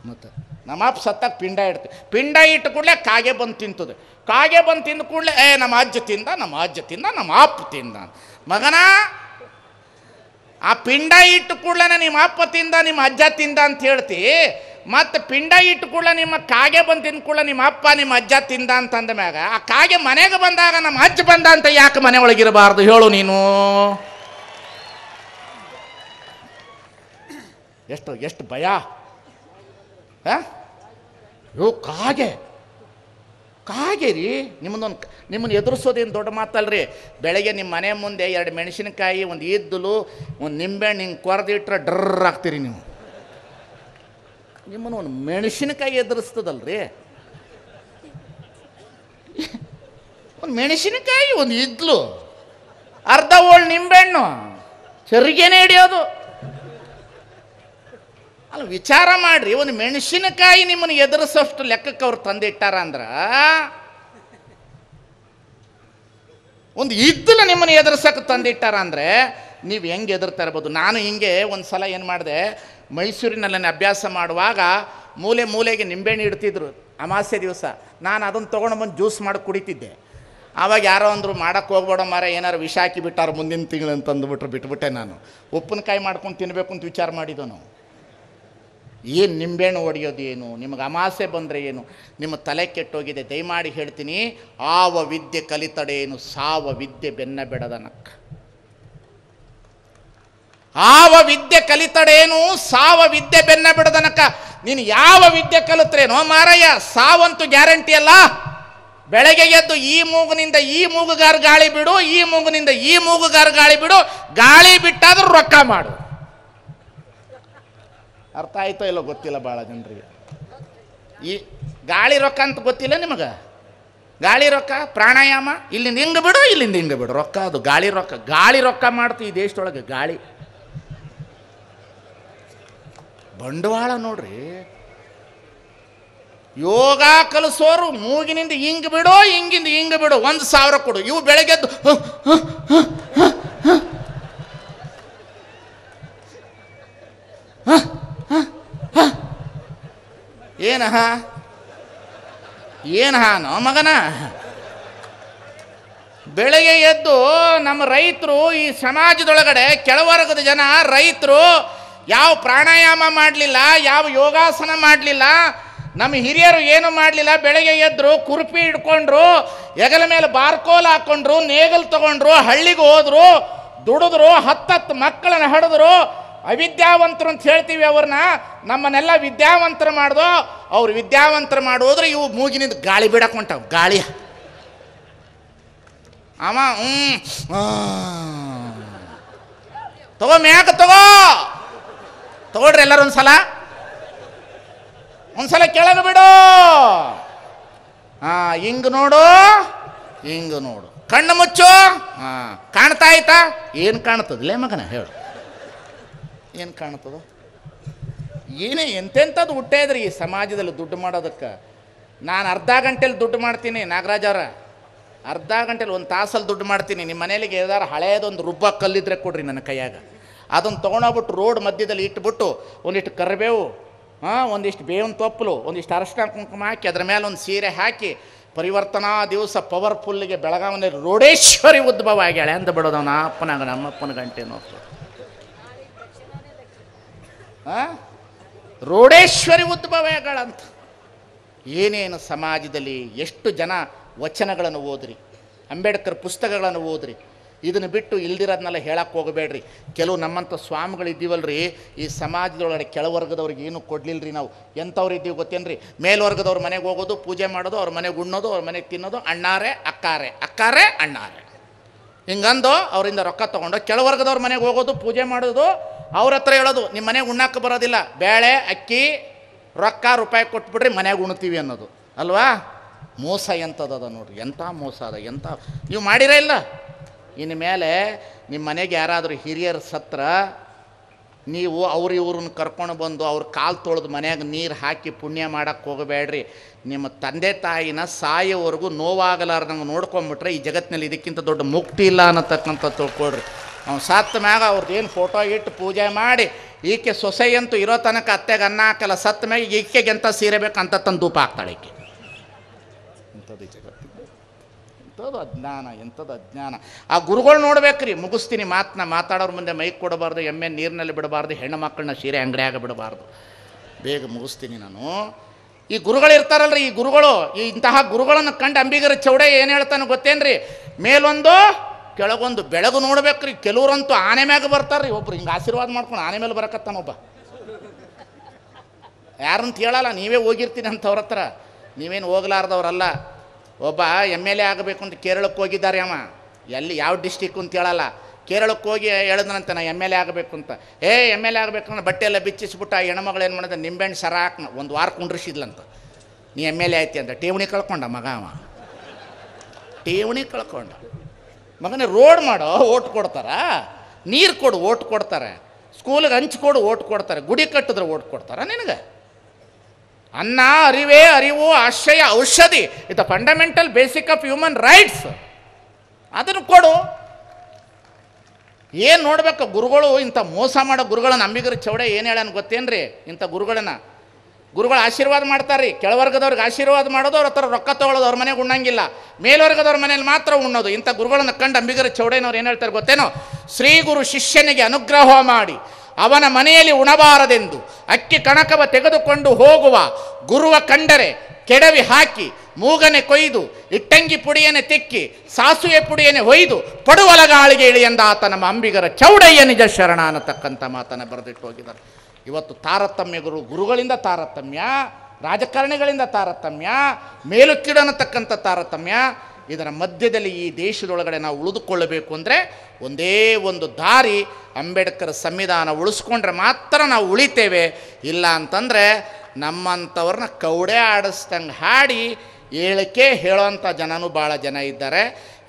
ಮತ್ತು ನಮ್ಮ ಅಪ್ಪ ಸತ್ತಾಗ ಪಿಂಡ ಇಡ್ತೀವಿ ಪಿಂಡ ಇಟ್ಟು ಕೂಡಲೇ ಕಾಗೆ ಬಂದು ತಿಂತದೆ ಕಾಗೆ ಬಂದು ತಿಂದು ಕೂಡಲೇ ಏ ನಮ್ಮ ಅಜ್ಜ ತಿಂದ ನಮ್ಮ ಅಜ್ಜ ತಿಂದ ನಮ್ಮ ಅಪ್ಪ ತಿಂದ ಮಗನ ಆ ಪಿಂಡ ಇಟ್ಟು ಕೂಡಲೇ ನಿಮ್ಮ ಅಪ್ಪ ತಿಂದ ನಿಮ್ಮ ಅಜ್ಜ ತಿಂದ ಅಂತ ಹೇಳ್ತಿ ಮತ್ತು ಪಿಂಡ ಇಟ್ಟು ಕೂಡಲೇ ನಿಮ್ಮ ಕಾಗೆ ಬಂದು ತಿಂದು ಕೂಡಲೇ ನಿಮ್ಮ ಅಪ್ಪ ನಿಮ್ಮ ಅಜ್ಜ ತಿಂದ ಅಂತಂದ ಮ್ಯಾಗ ಆ ಕಾಗೆ ಮನೆಗೆ ಬಂದಾಗ ನಮ್ಮ ಅಜ್ಜ ಬಂದ ಅಂತ ಯಾಕೆ ಮನೆ ಒಳಗಿರಬಾರ್ದು ಹೇಳು ನೀನು ಎಷ್ಟು ಎಷ್ಟು ಭಯ ಹಾಂ ಯೋ ಕಾಗೆ ಕಾಗೇರಿ ನಿಮ್ಮದೊಂದು ನಿಮ್ಮನ್ನು ಎದುರಿಸೋದೇನು ದೊಡ್ಡ ಮಾತಲ್ರಿ ಬೆಳಗ್ಗೆ ನಿಮ್ಮ ಮನೆ ಮುಂದೆ ಎರಡು ಮೆಣಸಿನಕಾಯಿ ಒಂದು ಇದ್ದಲು ಒಂದು ನಿಂಬೆಹಣ್ಣು ಹಿಂಗೆ ಕೊರೆದಿಟ್ರೆ ಡ್ರರ್ ಆಗ್ತೀರಿ ನೀವು ನಿಮ್ಮನ್ನು ಒಂದು ಮೆಣಸಿನಕಾಯಿ ಎದುರಿಸ್ತದಲ್ರಿ ಒಂದು ಮೆಣಸಿನಕಾಯಿ ಒಂದು ಇದ್ಲು ಅರ್ಧ ಓಳು ನಿಂಬೆಹಣ್ಣು ಚರಿಗೆನೇ ಹಿಡಿಯೋದು ಅಲ್ಲ ವಿಚಾರ ಮಾಡ್ರಿ ಒಂದು ಮೆಣಸಿನಕಾಯಿ ನಿಮ್ಮನ್ನು ಎದುರಿಸೋಷ್ಟು ಲೆಕ್ಕಕ್ಕೆ ಅವ್ರು ತಂದಿಟ್ಟಾರ ಅಂದ್ರೆ ಒಂದು ಇದ್ದಲ ನಿಮ್ಮನ್ನು ಎದುರಿಸಕ್ಕೆ ತಂದಿಟ್ಟಾರ ಅಂದರೆ ನೀವು ಹೆಂಗೆ ಎದುರ್ತಾ ಇರ್ಬೋದು ನಾನು ಹಿಂಗೆ ಒಂದು ಸಲ ಏನು ಮಾಡಿದೆ ಮೈಸೂರಿನಲ್ಲಿ ಅಭ್ಯಾಸ ಮಾಡುವಾಗ ಮೂಲೆ ಮೂಲೆಗೆ ನಿಂಬೆಹಣ್ಣು ಇಡ್ತಿದ್ರು ಅಮಾವಾಸ್ಯೆ ದಿವಸ ನಾನು ಅದನ್ನು ತೊಗೊಂಡು ಬಂದು ಜ್ಯೂಸ್ ಮಾಡಿ ಕುಡಿತಿದ್ದೆ ಆವಾಗ ಯಾರೋ ಅಂದರು ಮಾಡೋಕ್ಕೆ ಹೋಗ್ಬೇಡ ಮಾರ ಏನಾರು ವಿಷ ಹಾಕಿ ಬಿಟ್ಟಾರ ಮುಂದಿನ ತಿಂಗಳು ಅಂತಂದುಬಿಟ್ರು ಬಿಟ್ಬಿಟ್ಟೆ ನಾನು ಉಪ್ಪಿನಕಾಯಿ ಮಾಡ್ಕೊಂಡು ತಿನ್ನಬೇಕು ಅಂತ ವಿಚಾರ ಮಾಡಿದ್ದೋ ನಾವು ಏನು ನಿಂಬೆಹಣ್ಣು ಏನು ನಿಮಗೆ ಅಮಾಸೆ ಬಂದರೆ ಏನು ನಿಮ್ಮ ತಲೆ ಕೆಟ್ಟೋಗಿದೆ ದಯಮಾಡಿ ಹೇಳ್ತೀನಿ ಆವ ವಿದ್ಯೆ ಕಲಿತಡೇನು ಸಾವ ವಿದ್ಯೆ ಬೆನ್ನ ಬೆಡದನಕ್ಕ ಆವ ವಿದ್ಯೆ ಕಲಿತಡೇನು ಸಾವ ವಿದ್ಯೆ ಬೆನ್ನ ಬಿಡದನಕ್ಕ ನೀನು ಯಾವ ವಿದ್ಯೆ ಕಲಿತ್ರೇನೋ ಮಾರಯ್ಯ ಸಾವಂತೂ ಗ್ಯಾರಂಟಿ ಅಲ್ಲ ಬೆಳಗ್ಗೆ ಎದ್ದು ಈ ಮೂಗಿನಿಂದ ಈ ಮೂಗುಗಾರ ಗಾಳಿ ಬಿಡು ಈ ಮೂಗಿನಿಂದ ಈ ಮೂಗುಗಾರ ಗಾಳಿ ಬಿಡು ಗಾಳಿ ಬಿಟ್ಟಾದರೂ ರೊಕ್ಕ ಮಾಡು ಅರ್ಥ ಆಯ್ತೋ ಇಲ್ಲೋ ಗೊತ್ತಿಲ್ಲ ಭಾಳ ಜನರಿಗೆ ಈ ಗಾಳಿ ರೊಕ್ಕ ಅಂತ ಗೊತ್ತಿಲ್ಲ ನಿಮಗೆ ಗಾಳಿ ರೊಕ್ಕ ಪ್ರಾಣಾಯಾಮ ಇಲ್ಲಿಂದ ಹಿಂಗೆ ಬಿಡು ಇಲ್ಲಿಂದ ಹಿಂಗೆ ಬಿಡು ರೊಕ್ಕ ಅದು ಗಾಳಿ ರೊಕ್ಕ ಗಾಳಿ ರೊಕ್ಕ ಮಾಡ್ತು ಈ ದೇಶದೊಳಗೆ ಗಾಳಿ ಬಂಡವಾಳ ನೋಡ್ರಿ ಯೋಗ ಕಲಿಸೋರು ಮೂಗಿನಿಂದ ಹಿಂಗೆ ಬಿಡೋ ಹಿಂಗಿಂದ ಹಿಂಗೆ ಬಿಡು ಒಂದು ಸಾವಿರ ಕೊಡು ಇವು ಬೆಳಗ್ಗೆದ್ದು ಹಾಂ ಏನಹ ಏನಹ ನೋ ಮಗನ ಬೆಳಗ್ಗೆ ಎದ್ದು ನಮ್ಮ ರೈತರು ಈ ಸಮಾಜದೊಳಗಡೆ ಕೆಳವರ್ಗದ ಜನ ರೈತರು ಯಾವ ಪ್ರಾಣಾಯಾಮ ಮಾಡಲಿಲ್ಲ ಯಾವ ಯೋಗಾಸನ ಮಾಡಲಿಲ್ಲ ನಮ್ಮ ಹಿರಿಯರು ಏನು ಮಾಡಲಿಲ್ಲ ಬೆಳಗ್ಗೆ ಎದ್ದರು ಕುರ್ಪಿ ಹಿಡ್ಕೊಂಡ್ರು ಹೆಗಲ ಮೇಲೆ ಬಾರ್ಕೋಲ್ ಹಾಕೊಂಡ್ರು ನೇಗಲ್ ತಗೊಂಡ್ರು ಹಳ್ಳಿಗೆ ಹೋದ್ರು ದುಡಿದ್ರು ಹತ್ತತ್ತು ಮಕ್ಕಳನ್ನು ಹಡಿದ್ರು ಅವಿದ್ಯಾವಂತರು ಅಂತ ಹೇಳ್ತೀವಿ ಅವ್ರನ್ನ ನಮ್ಮನ್ನೆಲ್ಲ ವಿದ್ಯಾವಂತರು ಮಾಡ್ದೋ ಅವ್ರು ವಿದ್ಯಾವಂತರು ಮಾಡೋದ್ರೆ ಇವು ಮೂಗಿನಿಂದ ಗಾಳಿ ಬಿಡಕ್ಕೆ ಗಾಳಿ ಅವ ಹ್ಞೂ ತಗೋ ಮ್ಯಾಕ ತಗೋ ತಗೊಳ್ರಿ ಎಲ್ಲರೂ ಒಂದ್ಸಲ ಒಂದ್ಸಲ ಕೆಳಗೆ ಬಿಡು ಹಾಂ ಹಿಂಗೆ ನೋಡು ಹಿಂಗೆ ನೋಡು ಕಣ್ಣು ಮುಚ್ಚು ಹಾ ಕಾಣ್ತಾ ಆಯ್ತಾ ಏನು ಕಾಣ್ತದಲೇ ಮಗನ ಹೇಳು ಏನು ಕಾಣ್ತದ ಏನೇ ಎಂತೆಂಥದ್ದು ಇದ್ರಿ ಈ ಸಮಾಜದಲ್ಲಿ ದುಡ್ಡು ಮಾಡೋದಕ್ಕೆ ನಾನು ಅರ್ಧ ಗಂಟೆಲಿ ದುಡ್ಡು ಮಾಡ್ತೀನಿ ನಾಗರಾಜ ಅವರ ಅರ್ಧ ಗಂಟೆಲಿ ಒಂದು ತಾಸಲ್ಲಿ ದುಡ್ಡು ಮಾಡ್ತೀನಿ ನಿಮ್ಮ ಮನೇಲಿ ಏನಾರು ಹಳೆಯದೊಂದು ರುಬ್ಬ ಕಲ್ಲಿದ್ರೆ ಕೊಡ್ರಿ ನನ್ನ ಕೈಯಾಗ ಅದನ್ನು ತೊಗೊಂಡೋಗ್ಬಿಟ್ಟು ರೋಡ್ ಮಧ್ಯದಲ್ಲಿ ಇಟ್ಬಿಟ್ಟು ಒಂದಿಷ್ಟು ಕರಿಬೇವು ಹಾಂ ಒಂದಿಷ್ಟು ಬೇವಿನ ತೊಪ್ಪಲು ಒಂದಿಷ್ಟು ಅರಶಿನ ಕುಂಕುಮ ಹಾಕಿ ಅದರ ಮೇಲೆ ಒಂದು ಸೀರೆ ಹಾಕಿ ಪರಿವರ್ತನಾ ದಿವಸ ಪವರ್ಫುಲ್ಲಿಗೆ ಬೆಳಗಾವಿನ ರೋಡೇಶ್ವರಿ ಉದ್ಭವ ಆಗ್ಯಾಳೆ ಅಂತ ಬಿಡೋದವನ ಅಪ್ಪನಾಗ ನಮ್ಮಪ್ಪನ ಗಂಟೆ ನೋಡ್ತು ರೋಡೇಶ್ವರಿ ಉದ್ಭವಗಳಂತ ಏನೇನು ಸಮಾಜದಲ್ಲಿ ಎಷ್ಟು ಜನ ವಚನಗಳನ್ನು ಓದ್ರಿ ಅಂಬೇಡ್ಕರ್ ಪುಸ್ತಕಗಳನ್ನು ಓದ್ರಿ ಇದನ್ನು ಬಿಟ್ಟು ಇಲ್ದಿರೋದನ್ನೆಲ್ಲ ಹೇಳಕ್ಕೆ ಹೋಗಬೇಡ್ರಿ ಕೆಲವು ನಮ್ಮಂಥ ಸ್ವಾಮಿಗಳು ಈ ಸಮಾಜದೊಳಗಡೆ ಕೆಳವರ್ಗದವ್ರಿಗೆ ಏನು ಕೊಡಲಿಲ್ಲರಿ ನಾವು ಎಂಥವ್ರು ಇದ್ದೀವಿ ಗೊತ್ತೇನ್ರಿ ಮೇಲ್ವರ್ಗದವ್ರ ಮನೆಗೆ ಹೋಗೋದು ಪೂಜೆ ಮಾಡೋದು ಅವ್ರ ಮನೆಗೆ ಉಣ್ಣೋದು ಅವ್ರ ಮನೆಗೆ ತಿನ್ನೋದು ಅಣ್ಣಾರೆ ಅಕ್ಕಾರೆ ಅಕ್ಕಾರೆ ಅಣ್ಣಾರೆ ಹಿಂಗಂದು ಅವರಿಂದ ರೊಕ್ಕ ತೊಗೊಂಡು ಕೆಳವರ್ಗದವ್ರ ಮನೆಗೆ ಹೋಗೋದು ಪೂಜೆ ಮಾಡೋದು ಅವ್ರ ಹತ್ರ ಹೇಳೋದು ನಿಮ್ಮ ಮನೆಗೆ ಉಣ್ಣಕ್ಕೆ ಬರೋದಿಲ್ಲ ಬೇಳೆ ಅಕ್ಕಿ ರೊಕ್ಕ ರೂಪಾಯಿ ಕೊಟ್ಬಿಡ್ರಿ ಮನೆಗೆ ಉಣ್ತೀವಿ ಅನ್ನೋದು ಅಲ್ವಾ ಮೋಸ ಎಂಥದ್ದದ ನೋಡ್ರಿ ಎಂಥ ಮೋಸ ಅದ ಎಂಥ ನೀವು ಮಾಡಿರೋ ಇಲ್ಲ ಇನ್ನು ಮೇಲೆ ನಿಮ್ಮ ಮನೆಗೆ ಯಾರಾದರೂ ಹಿರಿಯರ ಸತ್ರ ನೀವು ಅವ್ರು ಇವ್ರನ್ನ ಕರ್ಕೊಂಡು ಬಂದು ಅವ್ರ ಕಾಲು ತೊಳೆದು ಮನೆಯಾಗೆ ನೀರು ಹಾಕಿ ಪುಣ್ಯ ಮಾಡೋಕ್ಕೆ ಹೋಗಬೇಡ್ರಿ ನಿಮ್ಮ ತಂದೆ ತಾಯಿನ ಸಾಯೋವರೆಗೂ ನೋವಾಗಲಾರ್ದಂಗೆ ನೋಡ್ಕೊಂಬಿಟ್ರೆ ಈ ಜಗತ್ತಿನಲ್ಲಿ ಇದಕ್ಕಿಂತ ದೊಡ್ಡ ಮುಕ್ತಿ ಇಲ್ಲ ಅನ್ನತಕ್ಕಂಥ ತಿಳ್ಕೊಳ್ರಿ ಅವ್ನು ಸತ್ತ ಮ್ಯಾಗ ಅವ್ರದ್ದು ಏನು ಫೋಟೋ ಇಟ್ಟು ಪೂಜೆ ಮಾಡಿ ಈಕೆ ಸೊಸೆ ಅಂತೂ ಇರೋ ತನಕ ಅತ್ತೆಗೆ ಅನ್ನ ಹಾಕಲ್ಲ ಸತ್ತ ಮ್ಯಾಗ ಈಕೆಗೆ ಎಂಥ ಸೀರೆ ಅಂತ ತಂದು ಧೂಪ ಹಾಕ್ತಾಳೆ ಈಕೆ ಇಂಥದ್ದು ಇಂಥದ್ದು ಅಜ್ಞಾನ ಎಂಥದ್ದು ಅಜ್ಞಾನ ಆ ಗುರುಗಳು ನೋಡ್ಬೇಕು ರೀ ಮುಗಿಸ್ತೀನಿ ಮಾತನ್ನ ಮಾತಾಡೋರ ಮುಂದೆ ಮೈಕ್ ಕೊಡಬಾರ್ದು ಎಮ್ಮೆ ನೀರಿನಲ್ಲಿ ಬಿಡಬಾರ್ದು ಹೆಣ್ಣು ಮಕ್ಕಳನ್ನ ಸೀರೆ ಅಂಗಡಿಯಾಗ ಬಿಡಬಾರ್ದು ಬೇಗ ಮುಗಿಸ್ತೀನಿ ನಾನು ಈ ಗುರುಗಳು ಇರ್ತಾರಲ್ರಿ ಈ ಗುರುಗಳು ಈ ಇಂತಹ ಗುರುಗಳನ್ನು ಕಂಡು ಅಂಬಿಗರ ಚೌಡೆ ಏನು ಹೇಳ್ತಾನೆ ರೀ ಮೇಲೊಂದು ಕೆಳಗೊಂದು ಬೆಳಗು ರೀ ಕೆಲವರಂತೂ ಆನೆ ಮ್ಯಾಗ ಬರ್ತಾರ್ರಿ ಒಬ್ರು ಹಿಂಗೆ ಆಶೀರ್ವಾದ ಮಾಡ್ಕೊಂಡು ಆನೆ ಮೇಲೆ ಯಾರು ಯಾರಂತ ಹೇಳಲ್ಲ ನೀವೇ ಹೋಗಿರ್ತೀನಿ ಅಂತ ಅವ್ರ ಹತ್ರ ನೀವೇನು ಹೋಗ್ಲಾರ್ದವ್ರಲ್ಲ ಒಬ್ಬ ಎಮ್ ಎಲ್ ಎ ಆಗಬೇಕು ಅಂತ ಕೇರಳಕ್ಕೆ ಹೋಗಿದ್ದಾರೆ ಅಮ್ಮ ಎಲ್ಲಿ ಯಾವ ಡಿಸ್ಟಿಕ್ ಅಂತ ಹೇಳಲ್ಲ ಕೇರಳಕ್ಕೆ ಹೋಗಿ ಹೇಳಿದ್ರಂತೆ ನಾ ಎಮ್ ಎಲ್ ಎ ಆಗಬೇಕು ಅಂತ ಏ ಎಮ್ ಎಲ್ ಎ ಆಗಬೇಕು ಅಂದ್ರೆ ಬಟ್ಟೆ ಎಲ್ಲ ಬಿಚ್ಚಿಸ್ಬಿಟ್ಟು ಆ ಹೆಣ್ಮಗಳು ಏನು ಮಾಡಿದೆ ನಿಂಬೆಣ್ಣು ಸರ ಹಾಕ್ನ ಒಂದು ವಾರ ಕುಂಡ್ರಿಸಿದ್ಲಂತ ನೀ ಎಮ್ ಎಲ್ ಎ ಐತಿ ಅಂತ ಠೇವಣಿ ಕಳ್ಕೊಂಡ ಮಗ ಅವ ಠೇವಣಿ ಕಳ್ಕೊಂಡ ಮಗನೇ ರೋಡ್ ಮಾಡೋ ಓಟ್ ಕೊಡ್ತಾರ ನೀರು ಕೊಡು ಓಟ್ ಕೊಡ್ತಾರೆ ಸ್ಕೂಲಿಗೆ ಕೊಡು ಓಟ್ ಕೊಡ್ತಾರೆ ಗುಡಿ ಕಟ್ಟಿದ್ರೆ ಓಟ್ ಕೊಡ್ತಾರ ನಿನಗೆ ಅನ್ನ ಅರಿವೇ ಅರಿವು ಆಶ್ರಯ ಔಷಧಿ ಇದು fundamental basic of human rights ಅದನ್ನು ಕೊಡು ಏನು ನೋಡ್ಬೇಕು ಗುರುಗಳು ಇಂಥ ಮೋಸ ಮಾಡೋ ಗುರುಗಳ ನಂಬಿಗರ ಚೌಡ ಏನು ಹೇಳ ಗೊತ್ತೇನ್ರಿ ಇಂಥ ಗುರುಗಳನ್ನ ಗುರುಗಳು ಆಶೀರ್ವಾದ ಮಾಡ್ತಾರೆ ಕೆಳವರ್ಗದವ್ರಿಗೆ ಆಶೀರ್ವಾದ ಮಾಡೋದು ಅವ್ರ ಹತ್ರ ರೊಕ್ಕ ತೊಗೊಳೋದು ಅವ್ರ ಮನೆಗೆ ಉಣ್ಣಂಗಿಲ್ಲ ಮೇಲ್ವರ್ಗದವ್ರ ಮನೇಲಿ ಮಾತ್ರ ಉಣ್ಣೋದು ಇಂಥ ಗುರುಗಳನ್ನು ಕಂಡು ಅಂಬಿಗರ ಚೌಡೇನವ್ರು ಏನು ಹೇಳ್ತಾರೆ ಗೊತ್ತೇನೋ ಶ್ರೀ ಗುರು ಶಿಷ್ಯನಿಗೆ ಅನುಗ್ರಹ ಮಾಡಿ ಅವನ ಮನೆಯಲ್ಲಿ ಉಣಬಾರದೆಂದು ಅಕ್ಕಿ ಕಣಕವ ತೆಗೆದುಕೊಂಡು ಹೋಗುವ ಗುರುವ ಕಂಡರೆ ಕೆಡವಿ ಹಾಕಿ ಮೂಗನೆ ಕೊಯ್ದು ಇಟ್ಟಂಗಿ ಪುಡಿಯನೆ ತಿಕ್ಕಿ ಸಾಸುವೆ ಪುಡಿಯನೆ ಹೊಯ್ದು ಪಡುವಲಗಾಳಿಗೆ ಇಳಿಯಂದ ಆತ ನಮ್ಮ ಅಂಬಿಗರ ಚೌಡಯ್ಯ ನಿಜ ಶರಣ ಅನ್ನತಕ್ಕಂಥ ಮಾತನ್ನು ಬರೆದಿಟ್ಟು ಹೋಗಿದ್ದಾರೆ ಇವತ್ತು ತಾರತಮ್ಯಗಳು ಗುರುಗಳಿಂದ ತಾರತಮ್ಯ ರಾಜಕಾರಣಿಗಳಿಂದ ತಾರತಮ್ಯ ಮೇಲುಕ್ಕಿಡನತಕ್ಕಂಥ ತಾರತಮ್ಯ ಇದರ ಮಧ್ಯದಲ್ಲಿ ಈ ದೇಶದೊಳಗಡೆ ನಾವು ಉಳಿದುಕೊಳ್ಳಬೇಕು ಅಂದರೆ ಒಂದೇ ಒಂದು ದಾರಿ ಅಂಬೇಡ್ಕರ್ ಸಂವಿಧಾನ ಉಳಿಸ್ಕೊಂಡ್ರೆ ಮಾತ್ರ ನಾವು ಉಳಿತೇವೆ ಇಲ್ಲ ಅಂತಂದರೆ ನಮ್ಮಂಥವ್ರನ್ನ ಕೌಡೆ ಆಡಿಸ್ದಂಗೆ ಹಾಡಿ ಹೇಳಕ್ಕೆ ಹೇಳೋವಂಥ ಜನನೂ ಭಾಳ ಜನ ಇದ್ದಾರೆ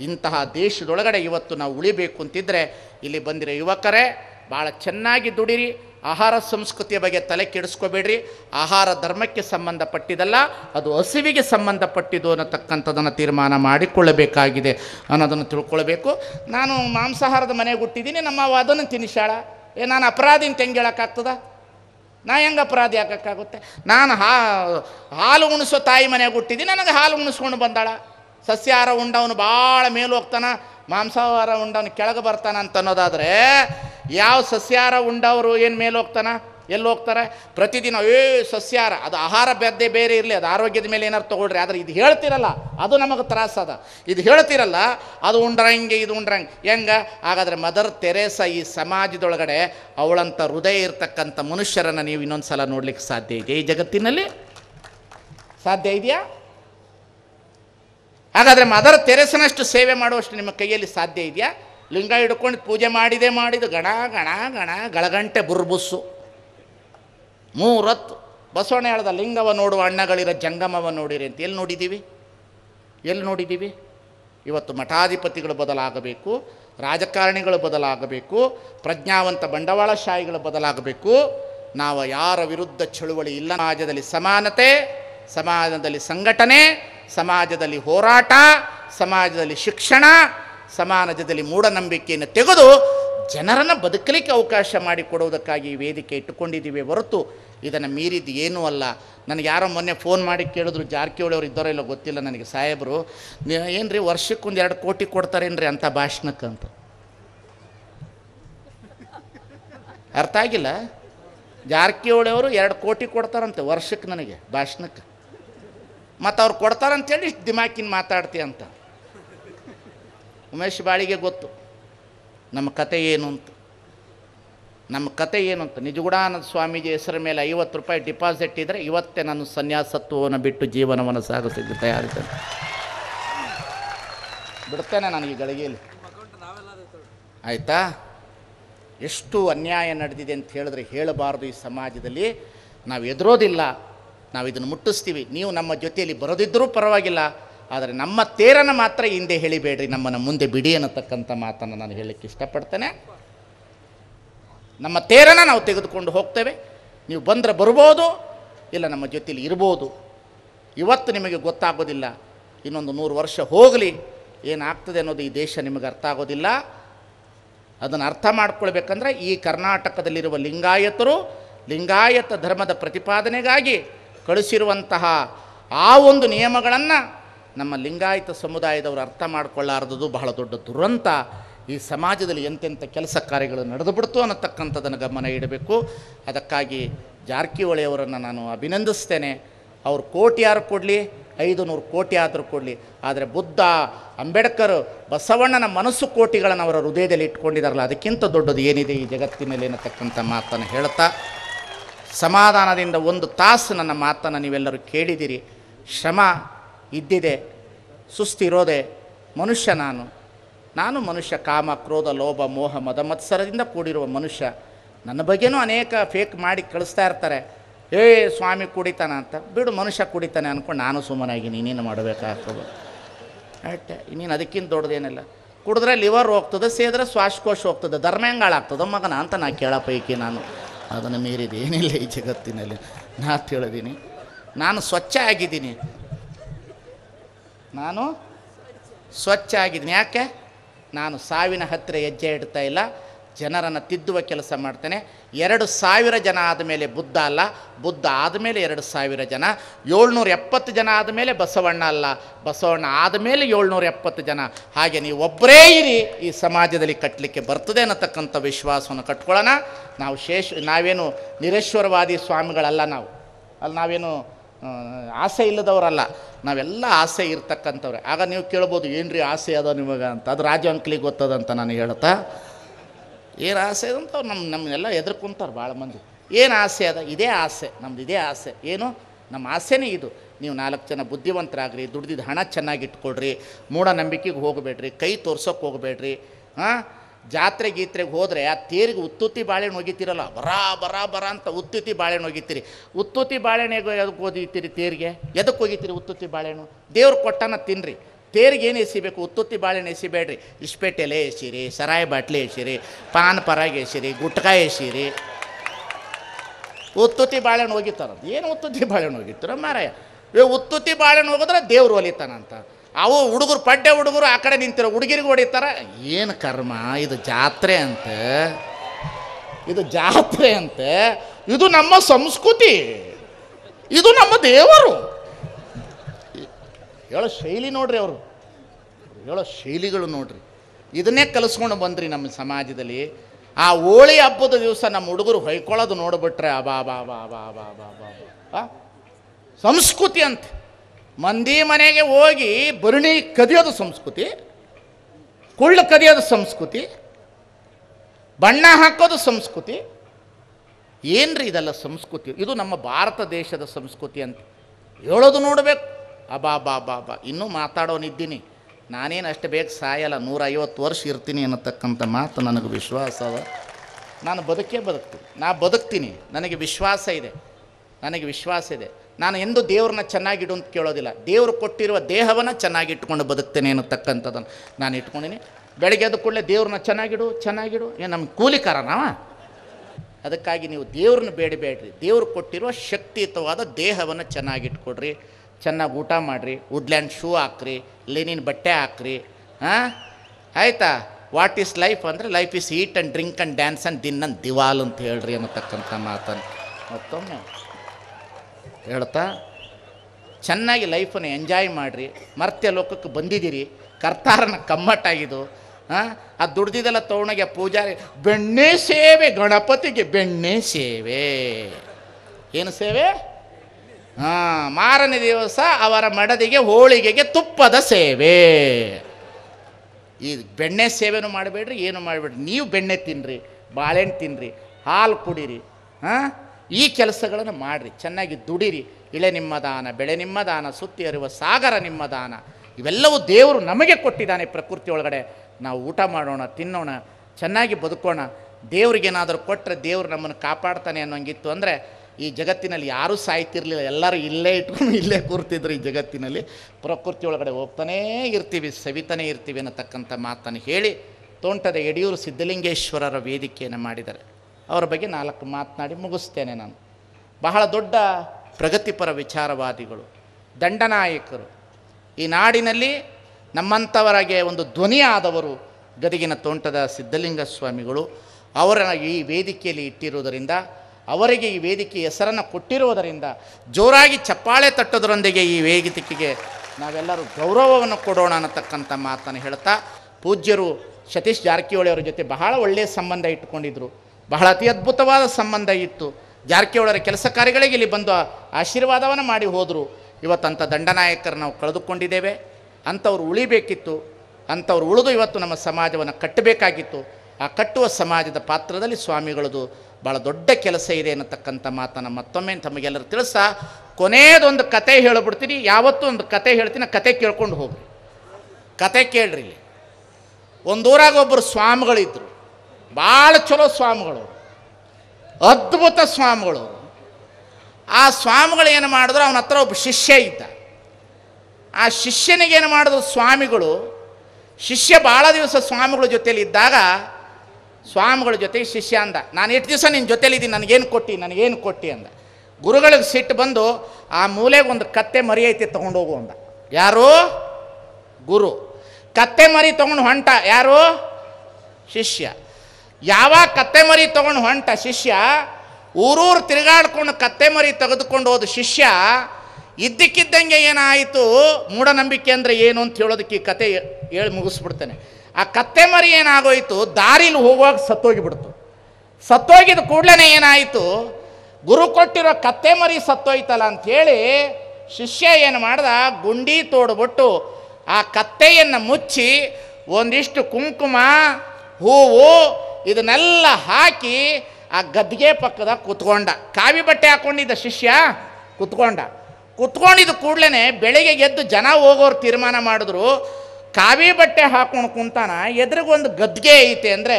ಇಂತಹ ದೇಶದೊಳಗಡೆ ಇವತ್ತು ನಾವು ಉಳಿಬೇಕು ಅಂತಿದ್ದರೆ ಇಲ್ಲಿ ಬಂದಿರೋ ಯುವಕರೇ ಭಾಳ ಚೆನ್ನಾಗಿ ದುಡಿರಿ ಆಹಾರ ಸಂಸ್ಕೃತಿಯ ಬಗ್ಗೆ ತಲೆ ಕೆಡಿಸ್ಕೋಬೇಡ್ರಿ ಆಹಾರ ಧರ್ಮಕ್ಕೆ ಸಂಬಂಧಪಟ್ಟಿದ್ದಲ್ಲ ಅದು ಹಸಿವಿಗೆ ಸಂಬಂಧಪಟ್ಟಿದ್ದು ಅನ್ನತಕ್ಕಂಥದ್ದನ್ನು ತೀರ್ಮಾನ ಮಾಡಿಕೊಳ್ಳಬೇಕಾಗಿದೆ ಅನ್ನೋದನ್ನು ತಿಳ್ಕೊಳ್ಬೇಕು ನಾನು ಮಾಂಸಾಹಾರದ ಮನೆಗೆ ಹುಟ್ಟಿದ್ದೀನಿ ನಮ್ಮ ಅದನ್ನು ತಿನ್ನಿಸಾಳ ಏ ನಾನು ಅಪರಾಧಿನ ತೆಂಗೇಳಕ್ಕಾಗ್ತದ ನಾ ಹೆಂಗೆ ಅಪರಾಧಿ ಹಾಕೋಕ್ಕಾಗುತ್ತೆ ನಾನು ಹಾ ಹಾಲು ಉಣಿಸೋ ತಾಯಿ ಮನೆಗೆ ಹುಟ್ಟಿದ್ದೀನಿ ನನಗೆ ಹಾಲು ಉಣಿಸ್ಕೊಂಡು ಬಂದಾಳ ಸಸ್ಯಾಹಾರ ಉಂಡವನು ಭಾಳ ಮೇಲೋಗ್ತಾನೆ ಮಾಂಸಾಹಾರ ಉಂಡವನು ಕೆಳಗೆ ಬರ್ತಾನ ಅಂತ ಅನ್ನೋದಾದರೆ ಯಾವ ಸಸ್ಯಾಹಾರ ಉಂಡವರು ಏನು ಮೇಲೆ ಹೋಗ್ತಾನ ಎಲ್ಲಿ ಹೋಗ್ತಾರೆ ಪ್ರತಿದಿನ ಏ ಸಸ್ಯಾಹಾರ ಅದು ಆಹಾರ ಬೆದ್ದೆ ಬೇರೆ ಇರಲಿ ಅದು ಆರೋಗ್ಯದ ಮೇಲೆ ಏನಾರು ತೊಗೊಳ್ರಿ ಆದರೆ ಇದು ಹೇಳ್ತಿರಲ್ಲ ಅದು ನಮಗೆ ತ್ರಾಸದ ಇದು ಹೇಳ್ತಿರಲ್ಲ ಅದು ಉಂಡ್ರಂಗೆ ಇದು ಉಂಡ್ರಂಗೆ ಹೆಂಗೆ ಹಾಗಾದರೆ ಮದರ್ ತೆರೇಸ ಈ ಸಮಾಜದೊಳಗಡೆ ಅವಳಂಥ ಹೃದಯ ಇರತಕ್ಕಂಥ ಮನುಷ್ಯರನ್ನು ನೀವು ಇನ್ನೊಂದು ಸಲ ನೋಡ್ಲಿಕ್ಕೆ ಸಾಧ್ಯ ಇದೆಯಾ ಈ ಜಗತ್ತಿನಲ್ಲಿ ಸಾಧ್ಯ ಇದೆಯಾ ಹಾಗಾದರೆ ಮದರ್ ತೆರೆಸನಷ್ಟು ಸೇವೆ ಮಾಡುವಷ್ಟು ನಿಮ್ಮ ಕೈಯಲ್ಲಿ ಸಾಧ್ಯ ಇದೆಯಾ ಲಿಂಗ ಹಿಡ್ಕೊಂಡು ಪೂಜೆ ಮಾಡಿದೆ ಮಾಡಿದು ಗಣ ಗಣ ಗಣ ಗಳಗಂಟೆ ಬುರ್ಬುಸ್ಸು ಮೂರತ್ತು ಬಸವಣ್ಣ ಲಿಂಗವ ನೋಡುವ ಅಣ್ಣಗಳಿರೋ ಜಂಗಮವ ನೋಡಿರಿ ಅಂತ ಎಲ್ಲಿ ನೋಡಿದ್ದೀವಿ ಎಲ್ಲಿ ನೋಡಿದ್ದೀವಿ ಇವತ್ತು ಮಠಾಧಿಪತಿಗಳು ಬದಲಾಗಬೇಕು ರಾಜಕಾರಣಿಗಳು ಬದಲಾಗಬೇಕು ಪ್ರಜ್ಞಾವಂತ ಬಂಡವಾಳಶಾಹಿಗಳು ಬದಲಾಗಬೇಕು ನಾವು ಯಾರ ವಿರುದ್ಧ ಚಳುವಳಿ ಇಲ್ಲ ರಾಜ್ಯದಲ್ಲಿ ಸಮಾನತೆ ಸಮಾಜದಲ್ಲಿ ಸಂಘಟನೆ ಸಮಾಜದಲ್ಲಿ ಹೋರಾಟ ಸಮಾಜದಲ್ಲಿ ಶಿಕ್ಷಣ ಸಮಾಜದಲ್ಲಿ ಮೂಢನಂಬಿಕೆಯನ್ನು ತೆಗೆದು ಜನರನ್ನು ಬದುಕಲಿಕ್ಕೆ ಅವಕಾಶ ಮಾಡಿಕೊಡುವುದಕ್ಕಾಗಿ ಈ ವೇದಿಕೆ ಇಟ್ಟುಕೊಂಡಿದ್ದೀವಿ ಹೊರತು ಇದನ್ನು ಮೀರಿದ್ದು ಏನೂ ಅಲ್ಲ ನನಗೆ ಯಾರೋ ಮೊನ್ನೆ ಫೋನ್ ಮಾಡಿ ಕೇಳಿದ್ರು ಜಾರಕಿಹೊಳಿ ಅವರು ಇದ್ದಾರೋ ಇಲ್ಲೋ ಗೊತ್ತಿಲ್ಲ ನನಗೆ ಸಾಹೇಬರು ಏನು ರೀ ವರ್ಷಕ್ಕೊಂದು ಎರಡು ಕೋಟಿ ಕೊಡ್ತಾರೇನ್ರಿ ಅಂಥ ಭಾಷಣಕ್ಕಂತ ಅರ್ಥ ಆಗಿಲ್ಲ ಜಾರಕಿಹೊಳಿಯವರು ಎರಡು ಕೋಟಿ ಕೊಡ್ತಾರಂತೆ ವರ್ಷಕ್ಕೆ ನನಗೆ ಭಾಷಣಕ್ಕೆ ಮತ್ತು ಅವ್ರು ಕೊಡ್ತಾರಂತೇಳಿ ಇಷ್ಟು ದಿಮಾಕಿನ ಮಾತಾಡ್ತೀಯ ಅಂತ ಉಮೇಶ್ ಬಾಳಿಗೆ ಗೊತ್ತು ನಮ್ಮ ಕತೆ ಏನು ಅಂತ ನಮ್ಮ ಕತೆ ಏನು ಅಂತ ನಿಜಗುಡಾನಂದ ಸ್ವಾಮೀಜಿ ಹೆಸರ ಮೇಲೆ ಐವತ್ತು ರೂಪಾಯಿ ಡಿಪಾಸಿಟ್ ಇದ್ದರೆ ಇವತ್ತೇ ನಾನು ಸನ್ಯಾಸತ್ವವನ್ನು ಬಿಟ್ಟು ಜೀವನವನ್ನು ಸಾಗಿಸಿದ್ದು ತಯಾರಿಸ್ತೇನೆ ಬಿಡ್ತೇನೆ ನಾನು ಈ ಗಳಿಗೆಯಲ್ಲಿ ಆಯಿತಾ ಎಷ್ಟು ಅನ್ಯಾಯ ನಡೆದಿದೆ ಅಂತ ಹೇಳಿದ್ರೆ ಹೇಳಬಾರ್ದು ಈ ಸಮಾಜದಲ್ಲಿ ನಾವು ಎದುರೋದಿಲ್ಲ ನಾವು ಇದನ್ನು ಮುಟ್ಟಿಸ್ತೀವಿ ನೀವು ನಮ್ಮ ಜೊತೆಯಲ್ಲಿ ಬರೋದಿದ್ದರೂ ಪರವಾಗಿಲ್ಲ ಆದರೆ ನಮ್ಮ ತೇರನ್ನು ಮಾತ್ರ ಹಿಂದೆ ಹೇಳಿಬೇಡ್ರಿ ನಮ್ಮನ್ನು ಮುಂದೆ ಬಿಡಿ ಅನ್ನತಕ್ಕಂಥ ಮಾತನ್ನು ನಾನು ಹೇಳಕ್ಕೆ ಇಷ್ಟಪಡ್ತೇನೆ ನಮ್ಮ ತೇರನ್ನು ನಾವು ತೆಗೆದುಕೊಂಡು ಹೋಗ್ತೇವೆ ನೀವು ಬಂದರೆ ಬರ್ಬೋದು ಇಲ್ಲ ನಮ್ಮ ಜೊತೆಯಲ್ಲಿ ಇರ್ಬೋದು ಇವತ್ತು ನಿಮಗೆ ಗೊತ್ತಾಗೋದಿಲ್ಲ ಇನ್ನೊಂದು ನೂರು ವರ್ಷ ಹೋಗಲಿ ಏನಾಗ್ತದೆ ಅನ್ನೋದು ಈ ದೇಶ ನಿಮಗೆ ಅರ್ಥ ಆಗೋದಿಲ್ಲ ಅದನ್ನು ಅರ್ಥ ಮಾಡ್ಕೊಳ್ಬೇಕಂದ್ರೆ ಈ ಕರ್ನಾಟಕದಲ್ಲಿರುವ ಲಿಂಗಾಯತರು ಲಿಂಗಾಯತ ಧರ್ಮದ ಪ್ರತಿಪಾದನೆಗಾಗಿ ಕಳಿಸಿರುವಂತಹ ಆ ಒಂದು ನಿಯಮಗಳನ್ನು ನಮ್ಮ ಲಿಂಗಾಯತ ಸಮುದಾಯದವರು ಅರ್ಥ ಮಾಡಿಕೊಳ್ಳಾರದು ಬಹಳ ದೊಡ್ಡ ದುರಂತ ಈ ಸಮಾಜದಲ್ಲಿ ಎಂತೆಂಥ ಕೆಲಸ ಕಾರ್ಯಗಳು ನಡೆದು ಬಿಡ್ತು ಅನ್ನತಕ್ಕಂಥದ್ದನ್ನು ಗಮನ ಇಡಬೇಕು ಅದಕ್ಕಾಗಿ ಜಾರಕಿಹೊಳಿಯವರನ್ನು ನಾನು ಅಭಿನಂದಿಸ್ತೇನೆ ಅವರು ಕೋಟಿ ಯಾರು ಕೊಡಲಿ ಐದು ನೂರು ಕೋಟಿ ಆದರೂ ಕೊಡಲಿ ಆದರೆ ಬುದ್ಧ ಅಂಬೇಡ್ಕರ್ ಬಸವಣ್ಣನ ಮನಸ್ಸು ಕೋಟಿಗಳನ್ನು ಅವರ ಹೃದಯದಲ್ಲಿ ಇಟ್ಕೊಂಡಿದ್ದಾರಲ್ಲ ಅದಕ್ಕಿಂತ ದೊಡ್ಡದು ಏನಿದೆ ಈ ಜಗತ್ತಿನಲ್ಲಿ ಅನ್ನತಕ್ಕಂಥ ಮಾತನ್ನು ಹೇಳ್ತಾ ಸಮಾಧಾನದಿಂದ ಒಂದು ತಾಸು ನನ್ನ ಮಾತನ್ನು ನೀವೆಲ್ಲರೂ ಕೇಳಿದ್ದೀರಿ ಶ್ರಮ ಇದ್ದಿದೆ ಸುಸ್ತಿರೋದೆ ಮನುಷ್ಯ ನಾನು ನಾನು ಮನುಷ್ಯ ಕಾಮ ಕ್ರೋಧ ಲೋಭ ಮೋಹ ಮದ ಮತ್ಸರದಿಂದ ಕೂಡಿರುವ ಮನುಷ್ಯ ನನ್ನ ಬಗ್ಗೆನೂ ಅನೇಕ ಫೇಕ್ ಮಾಡಿ ಕಳಿಸ್ತಾ ಇರ್ತಾರೆ ಏ ಸ್ವಾಮಿ ಕುಡಿತಾನ ಅಂತ ಬಿಡು ಮನುಷ್ಯ ಕುಡಿತಾನೆ ಅಂದ್ಕೊಂಡು ನಾನು ಸುಮ್ಮನಾಗಿ ನೀನೇನು ಮಾಡಬೇಕಾಗ್ತದೆ ಅಷ್ಟೇ ಇನ್ನೇನು ಅದಕ್ಕಿಂತ ದೊಡ್ಡದೇನಿಲ್ಲ ಕುಡಿದ್ರೆ ಲಿವರ್ ಹೋಗ್ತದೆ ಸೇದ್ರೆ ಶ್ವಾಸಕೋಶ ಹೋಗ್ತದೆ ಧರ್ಮ ಮಗನ ಅಂತ ನಾ ಕೇಳೋ ಪೈಕಿ ನಾನು ಅದನ್ನು ಮೀರಿದ ಏನಿಲ್ಲ ಈ ಜಗತ್ತಿನಲ್ಲಿ ನಾನು ತಿಳಿದೀನಿ ನಾನು ಸ್ವಚ್ಛ ಆಗಿದ್ದೀನಿ ನಾನು ಸ್ವಚ್ಛ ಆಗಿದ್ದೀನಿ ಯಾಕೆ ನಾನು ಸಾವಿನ ಹತ್ತಿರ ಹೆಜ್ಜೆ ಇಡ್ತಾ ಇಲ್ಲ ಜನರನ್ನು ತಿದ್ದುವ ಕೆಲಸ ಮಾಡ್ತೇನೆ ಎರಡು ಸಾವಿರ ಜನ ಆದಮೇಲೆ ಬುದ್ಧ ಅಲ್ಲ ಬುದ್ಧ ಆದಮೇಲೆ ಎರಡು ಸಾವಿರ ಜನ ಏಳ್ನೂರ ಎಪ್ಪತ್ತು ಜನ ಆದಮೇಲೆ ಬಸವಣ್ಣ ಅಲ್ಲ ಬಸವಣ್ಣ ಆದಮೇಲೆ ಏಳ್ನೂರ ಎಪ್ಪತ್ತು ಜನ ಹಾಗೆ ನೀವು ಒಬ್ಬರೇ ಇರಿ ಈ ಸಮಾಜದಲ್ಲಿ ಕಟ್ಟಲಿಕ್ಕೆ ಬರ್ತದೆ ಅನ್ನತಕ್ಕಂಥ ವಿಶ್ವಾಸವನ್ನು ಕಟ್ಕೊಳ್ಳೋಣ ನಾವು ಶೇಷ ನಾವೇನು ನಿರೇಶ್ವರವಾದಿ ಸ್ವಾಮಿಗಳಲ್ಲ ನಾವು ಅಲ್ಲಿ ನಾವೇನು ಆಸೆ ಇಲ್ಲದವರಲ್ಲ ನಾವೆಲ್ಲ ಆಸೆ ಇರ್ತಕ್ಕಂಥವ್ರೆ ಆಗ ನೀವು ಕೇಳ್ಬೋದು ಏನು ರೀ ಆಸೆ ಅದ ನಿಮಗೆ ಅಂತ ಅದು ರಾಜು ಗೊತ್ತದಂತ ನಾನು ಹೇಳ್ತಾ ಏನು ಆಸೆ ಅಂತ ಅವ್ರು ನಮ್ಮ ನಮ್ಮನ್ನೆಲ್ಲ ಎದುರ್ಕೊಂತಾರೆ ಭಾಳ ಮಂದಿ ಏನು ಆಸೆ ಅದ ಇದೇ ಆಸೆ ನಮ್ದು ಇದೇ ಆಸೆ ಏನು ನಮ್ಮ ಆಸೆನೇ ಇದು ನೀವು ನಾಲ್ಕು ಜನ ಬುದ್ಧಿವಂತರಾಗ್ರಿ ದುಡ್ದಿದ್ದು ಹಣ ಚೆನ್ನಾಗಿಟ್ಕೊಳ್ರಿ ಮೂಢನಂಬಿಕೆಗೆ ಹೋಗಬೇಡ್ರಿ ಕೈ ತೋರ್ಸೋಕೆ ಹೋಗಬೇಡ್ರಿ ಹಾಂ ಜಾತ್ರೆ ಗೀತ್ರೆಗೆ ಹೋದರೆ ಆ ತೇರಿಗೆ ಉತ್ತುತ್ತಿ ಬಾಳೆಹಣ್ಣು ಒಗಿತೀರಲ್ಲ ಬರಾ ಬರಾ ಬರ ಅಂತ ಉತ್ತುತಿ ಬಾಳೆಹಣ್ಣು ಒಗಿತೀರಿ ಉತ್ತುತಿ ಬಾಳೆಹಣ್ಣೆಗೆ ಎದಕ್ಕೆ ಓದಿತೀರಿ ತೇರಿಗೆ ಎದಕ್ಕೆ ಒಗಿತೀರಿ ಉತ್ತುತಿ ಬಾಳೆಹಣ್ಣು ದೇವ್ರು ಕೊಟ್ಟನ ತಿನ್ನಿರಿ ತೇರಿಗೆ ಏನು ಎಸಿಬೇಕು ಉತ್ತುತ್ತಿ ಬಾಳೆಹಣ್ಣು ಎಸಿಬೇಡ್ರಿ ಎಲೆ ಎಸಿರಿ ಸರಾಯಿ ಬಾಟ್ಲಿ ಎಸಿರಿ ಪಾನ್ ಪರಾಗ ಎಸಿರಿ ಗುಟ್ಕಾ ಎಸಿರಿ ಉತ್ತುತ್ತಿ ಬಾಳೆಹಣ್ಣು ಹೋಗಿತ್ತಾರ ಏನು ಉತ್ತುತ್ತಿ ಬಾಳೆಹಣ್ಣು ಹೋಗಿತ್ತರ ಮಾರಾಯ ಇವಾಗ ಉತ್ತುತ್ತಿ ಬಾಳೆಹಣ್ಣು ಹೋಗಿದ್ರೆ ದೇವ್ರು ಹೊಲಿತಾನಂತ ಅವು ಹುಡುಗರು ಪಡ್ಡೆ ಹುಡುಗರು ಆ ಕಡೆ ನಿಂತಿರೋ ಹುಡುಗಿರಿಗೆ ಹೊಡಿತಾರ ಏನು ಕರ್ಮ ಇದು ಜಾತ್ರೆ ಅಂತ ಇದು ಜಾತ್ರೆ ಅಂತೆ ಇದು ನಮ್ಮ ಸಂಸ್ಕೃತಿ ಇದು ನಮ್ಮ ದೇವರು ಹೇಳೋ ಶೈಲಿ ನೋಡ್ರಿ ಅವರು ಹೇಳೋ ಶೈಲಿಗಳು ನೋಡ್ರಿ ಇದನ್ನೇ ಕಲಿಸ್ಕೊಂಡು ಬಂದ್ರಿ ನಮ್ಮ ಸಮಾಜದಲ್ಲಿ ಆ ಹೋಳಿ ಹಬ್ಬದ ದಿವಸ ನಮ್ಮ ಹುಡುಗರು ಹೊಯ್ಕೊಳ್ಳೋದು ನೋಡಿಬಿಟ್ರೆ ಅಬಾ ಬಾ ಬಾ ಬಾ ಬಾ ಬಾ ಬಾ ಸಂಸ್ಕೃತಿ ಅಂತ ಮಂದಿ ಮನೆಗೆ ಹೋಗಿ ಬರುಣಿ ಕದಿಯೋದು ಸಂಸ್ಕೃತಿ ಕುಳ್ಳು ಕದಿಯೋದು ಸಂಸ್ಕೃತಿ ಬಣ್ಣ ಹಾಕೋದು ಸಂಸ್ಕೃತಿ ಏನ್ರಿ ಇದೆಲ್ಲ ಸಂಸ್ಕೃತಿ ಇದು ನಮ್ಮ ಭಾರತ ದೇಶದ ಸಂಸ್ಕೃತಿ ಅಂತ ಹೇಳೋದು ನೋಡಬೇಕು ಅಬಾ ಬಾ ಬಾ ಬಾ ಇನ್ನೂ ಮಾತಾಡೋನಿದ್ದೀನಿ ನಾನೇನು ಅಷ್ಟು ಬೇಗ ಸಾಯಲ್ಲ ನೂರೈವತ್ತು ವರ್ಷ ಇರ್ತೀನಿ ಅನ್ನತಕ್ಕಂಥ ಮಾತು ನನಗೆ ವಿಶ್ವಾಸ ಅದ ನಾನು ಬದುಕೇ ಬದುಕ್ತೀನಿ ನಾ ಬದುಕ್ತೀನಿ ನನಗೆ ವಿಶ್ವಾಸ ಇದೆ ನನಗೆ ವಿಶ್ವಾಸ ಇದೆ ನಾನು ಎಂದು ದೇವ್ರನ್ನ ಚೆನ್ನಾಗಿಡು ಅಂತ ಕೇಳೋದಿಲ್ಲ ದೇವರು ಕೊಟ್ಟಿರುವ ದೇಹವನ್ನು ಚೆನ್ನಾಗಿಟ್ಕೊಂಡು ಬದುಕ್ತೇನೆ ಅನ್ನತಕ್ಕಂಥದ್ದನ್ನು ನಾನು ಇಟ್ಕೊಂಡಿನಿ ಬೆಳಗ್ಗೆ ಅದು ಕೂಡಲೇ ದೇವ್ರನ್ನ ಚೆನ್ನಾಗಿಡು ಚೆನ್ನಾಗಿಡು ಏನು ನಮ್ಮ ಕೂಲಿಕಾರ ಅದಕ್ಕಾಗಿ ನೀವು ದೇವ್ರನ್ನ ಬೇಡಬೇಡ್ರಿ ದೇವ್ರು ಕೊಟ್ಟಿರುವ ಶಕ್ತಿಯುತವಾದ ದೇಹವನ್ನು ಚೆನ್ನಾಗಿಟ್ಕೊಡ್ರಿ ಚೆನ್ನಾಗಿ ಊಟ ಮಾಡಿರಿ ವುಡ್ಲ್ಯಾಂಡ್ ಶೂ ಹಾಕ್ರಿ ಲಿನಿನ್ ಬಟ್ಟೆ ಹಾಕ್ರಿ ಹಾಂ ಆಯಿತಾ ವಾಟ್ ಈಸ್ ಲೈಫ್ ಅಂದರೆ life is eat and drink and dance and dine ಅಂತ ದಿವಾಲ್ ಅಂತ ಹೇಳ್ರಿ ಅನ್ನತಕ್ಕಂಥ ಮಾತನ್ನು ಮತ್ತೊಮ್ಮೆ ಹೇಳ್ತಾ ಚೆನ್ನಾಗಿ ಲೈಫನ್ನು ಎಂಜಾಯ್ ಮಾಡಿರಿ ಮರ್ತ್ಯ ಲೋಕಕ್ಕೆ ಬಂದಿದ್ದೀರಿ ಕರ್ತಾರನ ಕಮ್ಮಟ್ಟಾಗಿದ್ದು ಹಾಂ ಆ ದುಡ್ದಿದೆಲ್ಲ ತೋಣಗೆ ಪೂಜಾರಿ ಬೆಣ್ಣೆ ಸೇವೆ ಗಣಪತಿಗೆ ಬೆಣ್ಣೆ ಸೇವೆ ಏನು ಸೇವೆ ಮಾರನೇ ದಿವಸ ಅವರ ಮಡದಿಗೆ ಹೋಳಿಗೆಗೆ ತುಪ್ಪದ ಸೇವೆ ಈ ಬೆಣ್ಣೆ ಸೇವೆನೂ ಮಾಡಬೇಡ್ರಿ ಏನು ಮಾಡಬೇಡ್ರಿ ನೀವು ಬೆಣ್ಣೆ ತಿನ್ನಿರಿ ಬಾಳೆಹಣ್ಣು ತಿನ್ನಿರಿ ಹಾಲು ಕುಡೀರಿ ಹಾಂ ಈ ಕೆಲಸಗಳನ್ನು ಮಾಡಿರಿ ಚೆನ್ನಾಗಿ ದುಡಿರಿ ಇಳೆ ನಿಮ್ಮ ದಾನ ಬೆಳೆ ನಿಮ್ಮ ದಾನ ಸುತ್ತಿ ಅರಿವ ಸಾಗರ ನಿಮ್ಮ ದಾನ ಇವೆಲ್ಲವೂ ದೇವರು ನಮಗೆ ಕೊಟ್ಟಿದ್ದಾನೆ ಪ್ರಕೃತಿ ಒಳಗಡೆ ನಾವು ಊಟ ಮಾಡೋಣ ತಿನ್ನೋಣ ಚೆನ್ನಾಗಿ ಬದುಕೋಣ ದೇವ್ರಿಗೇನಾದರೂ ಕೊಟ್ಟರೆ ದೇವರು ನಮ್ಮನ್ನು ಕಾಪಾಡ್ತಾನೆ ಅನ್ನೋಂಗಿತ್ತು ಅಂದರೆ ಈ ಜಗತ್ತಿನಲ್ಲಿ ಯಾರೂ ಸಾಯ್ತಿರಲಿಲ್ಲ ಎಲ್ಲರೂ ಇಲ್ಲೇ ಇಟ್ಕೊಂಡು ಇಲ್ಲೇ ಕೂರ್ತಿದ್ರು ಈ ಜಗತ್ತಿನಲ್ಲಿ ಪ್ರಕೃತಿ ಒಳಗಡೆ ಹೋಗ್ತಾನೇ ಇರ್ತೀವಿ ಸವಿತಾನೇ ಇರ್ತೀವಿ ಅನ್ನತಕ್ಕಂಥ ಮಾತನ್ನು ಹೇಳಿ ತೋಂಟದ ಯಡಿಯೂರು ಸಿದ್ಧಲಿಂಗೇಶ್ವರರ ವೇದಿಕೆಯನ್ನು ಮಾಡಿದ್ದಾರೆ ಅವರ ಬಗ್ಗೆ ನಾಲ್ಕು ಮಾತನಾಡಿ ಮುಗಿಸ್ತೇನೆ ನಾನು ಬಹಳ ದೊಡ್ಡ ಪ್ರಗತಿಪರ ವಿಚಾರವಾದಿಗಳು ದಂಡನಾಯಕರು ಈ ನಾಡಿನಲ್ಲಿ ನಮ್ಮಂಥವರಾಗೆ ಒಂದು ಧ್ವನಿಯಾದವರು ಗದಗಿನ ತೋಂಟದ ಸಿದ್ಧಲಿಂಗ ಸ್ವಾಮಿಗಳು ಅವರ ಈ ವೇದಿಕೆಯಲ್ಲಿ ಇಟ್ಟಿರುವುದರಿಂದ ಅವರಿಗೆ ಈ ವೇದಿಕೆ ಹೆಸರನ್ನು ಕೊಟ್ಟಿರುವುದರಿಂದ ಜೋರಾಗಿ ಚಪ್ಪಾಳೆ ತಟ್ಟೋದರೊಂದಿಗೆ ಈ ವೇದಿಕೆಗೆ ನಾವೆಲ್ಲರೂ ಗೌರವವನ್ನು ಕೊಡೋಣ ಅನ್ನತಕ್ಕಂಥ ಮಾತನ್ನು ಹೇಳ್ತಾ ಪೂಜ್ಯರು ಸತೀಶ್ ಜಾರಕಿಹೊಳಿ ಅವರ ಜೊತೆ ಬಹಳ ಒಳ್ಳೆಯ ಸಂಬಂಧ ಇಟ್ಟುಕೊಂಡಿದ್ದರು ಬಹಳ ಅತಿ ಅದ್ಭುತವಾದ ಸಂಬಂಧ ಇತ್ತು ಜಾರಕಿಹೊಳರ ಕೆಲಸ ಕಾರ್ಯಗಳಿಗೆ ಇಲ್ಲಿ ಬಂದು ಆಶೀರ್ವಾದವನ್ನು ಮಾಡಿ ಹೋದರು ಇವತ್ತಂಥ ದಂಡನಾಯಕರು ನಾವು ಕಳೆದುಕೊಂಡಿದ್ದೇವೆ ಅಂಥವ್ರು ಉಳಿಬೇಕಿತ್ತು ಅಂಥವ್ರು ಉಳಿದು ಇವತ್ತು ನಮ್ಮ ಸಮಾಜವನ್ನು ಕಟ್ಟಬೇಕಾಗಿತ್ತು ಆ ಕಟ್ಟುವ ಸಮಾಜದ ಪಾತ್ರದಲ್ಲಿ ಸ್ವಾಮಿಗಳದು ಭಾಳ ದೊಡ್ಡ ಕೆಲಸ ಇದೆ ಅನ್ನತಕ್ಕಂಥ ಮಾತನ್ನು ಮತ್ತೊಮ್ಮೆ ತಮಗೆಲ್ಲರೂ ತಿಳಿಸ ಕೊನೆಯದೊಂದು ಕತೆ ಹೇಳಿಬಿಡ್ತೀನಿ ಯಾವತ್ತೂ ಒಂದು ಕತೆ ಹೇಳ್ತೀನಿ ಕತೆ ಕೇಳ್ಕೊಂಡು ಹೋಗ್ರಿ ಕತೆ ಕೇಳ್ರಿ ಇಲ್ಲಿ ಒಂದೂರಾಗ ಒಬ್ಬರು ಸ್ವಾಮಿಗಳಿದ್ರು ಭಾಳ ಚಲೋ ಸ್ವಾಮಿಗಳು ಅದ್ಭುತ ಸ್ವಾಮಿಗಳು ಆ ಸ್ವಾಮಿಗಳು ಏನು ಮಾಡಿದ್ರು ಅವನ ಹತ್ರ ಒಬ್ಬ ಶಿಷ್ಯ ಇದ್ದ ಆ ಶಿಷ್ಯನಿಗೇನು ಮಾಡಿದ್ರು ಸ್ವಾಮಿಗಳು ಶಿಷ್ಯ ಭಾಳ ದಿವಸ ಸ್ವಾಮಿಗಳ ಜೊತೆಯಲ್ಲಿ ಇದ್ದಾಗ ಸ್ವಾಮಿಗಳ ಜೊತೆ ಶಿಷ್ಯ ಅಂದ ನಾನು ಎಷ್ಟು ದಿವಸ ನಿನ್ನ ಜೊತೆಲಿದ್ದೀನಿ ನನಗೇನು ಕೊಟ್ಟಿ ನನಗೇನು ಕೊಟ್ಟಿ ಅಂದ ಗುರುಗಳಿಗೆ ಸಿಟ್ಟು ಬಂದು ಆ ಮೂಲೆಗೆ ಒಂದು ಕತ್ತೆ ಮರಿ ಐತಿ ಹೋಗು ಅಂದ ಯಾರು ಗುರು ಕತ್ತೆ ಮರಿ ತೊಗೊಂಡು ಹೊಂಟ ಯಾರು ಶಿಷ್ಯ ಯಾವ ಕತ್ತೆ ಮರಿ ತೊಗೊಂಡು ಹೊಂಟ ಶಿಷ್ಯ ಊರೂರು ತಿರುಗಾಡ್ಕೊಂಡು ಕತ್ತೆ ಮರಿ ತೆಗೆದುಕೊಂಡು ಹೋದ ಶಿಷ್ಯ ಇದ್ದಕ್ಕಿದ್ದಂಗೆ ಏನಾಯಿತು ಮೂಢನಂಬಿಕೆ ಅಂದರೆ ಏನು ಅಂತ ಹೇಳೋದಕ್ಕೆ ಈ ಕತೆ ಹೇಳಿ ಮುಗಿಸ್ಬಿಡ್ತೇನೆ ಆ ಕತ್ತೆ ಮರಿ ಏನಾಗೋಯ್ತು ದಾರಿಲಿ ಹೋಗುವಾಗ ಸತ್ತೋಗಿಬಿಡ್ತು ಸತ್ತೋಗಿದ ಕೂಡಲೇ ಏನಾಯಿತು ಗುರು ಕೊಟ್ಟಿರೋ ಕತ್ತೆ ಮರಿ ಸತ್ತೋಯ್ತಲ್ಲ ಅಂಥೇಳಿ ಶಿಷ್ಯ ಏನು ಮಾಡ್ದ ಗುಂಡಿ ತೋಡ್ಬಿಟ್ಟು ಆ ಕತ್ತೆಯನ್ನು ಮುಚ್ಚಿ ಒಂದಿಷ್ಟು ಕುಂಕುಮ ಹೂವು ಇದನ್ನೆಲ್ಲ ಹಾಕಿ ಆ ಗದ್ದಿಗೆ ಪಕ್ಕದ ಕುತ್ಕೊಂಡ ಕಾವಿ ಬಟ್ಟೆ ಹಾಕ್ಕೊಂಡಿದ್ದ ಶಿಷ್ಯ ಕುತ್ಕೊಂಡ ಕುತ್ಕೊಂಡಿದ್ದ ಕೂಡಲೇ ಬೆಳಿಗ್ಗೆ ಎದ್ದು ಜನ ಹೋಗೋರು ತೀರ್ಮಾನ ಮಾಡಿದ್ರು ಕಾವಿ ಬಟ್ಟೆ ಹಾಕೊಂಡು ಕುಂತಾನ ಎದುರಿಗೊಂದು ಗದ್ಗೆ ಐತೆ ಅಂದರೆ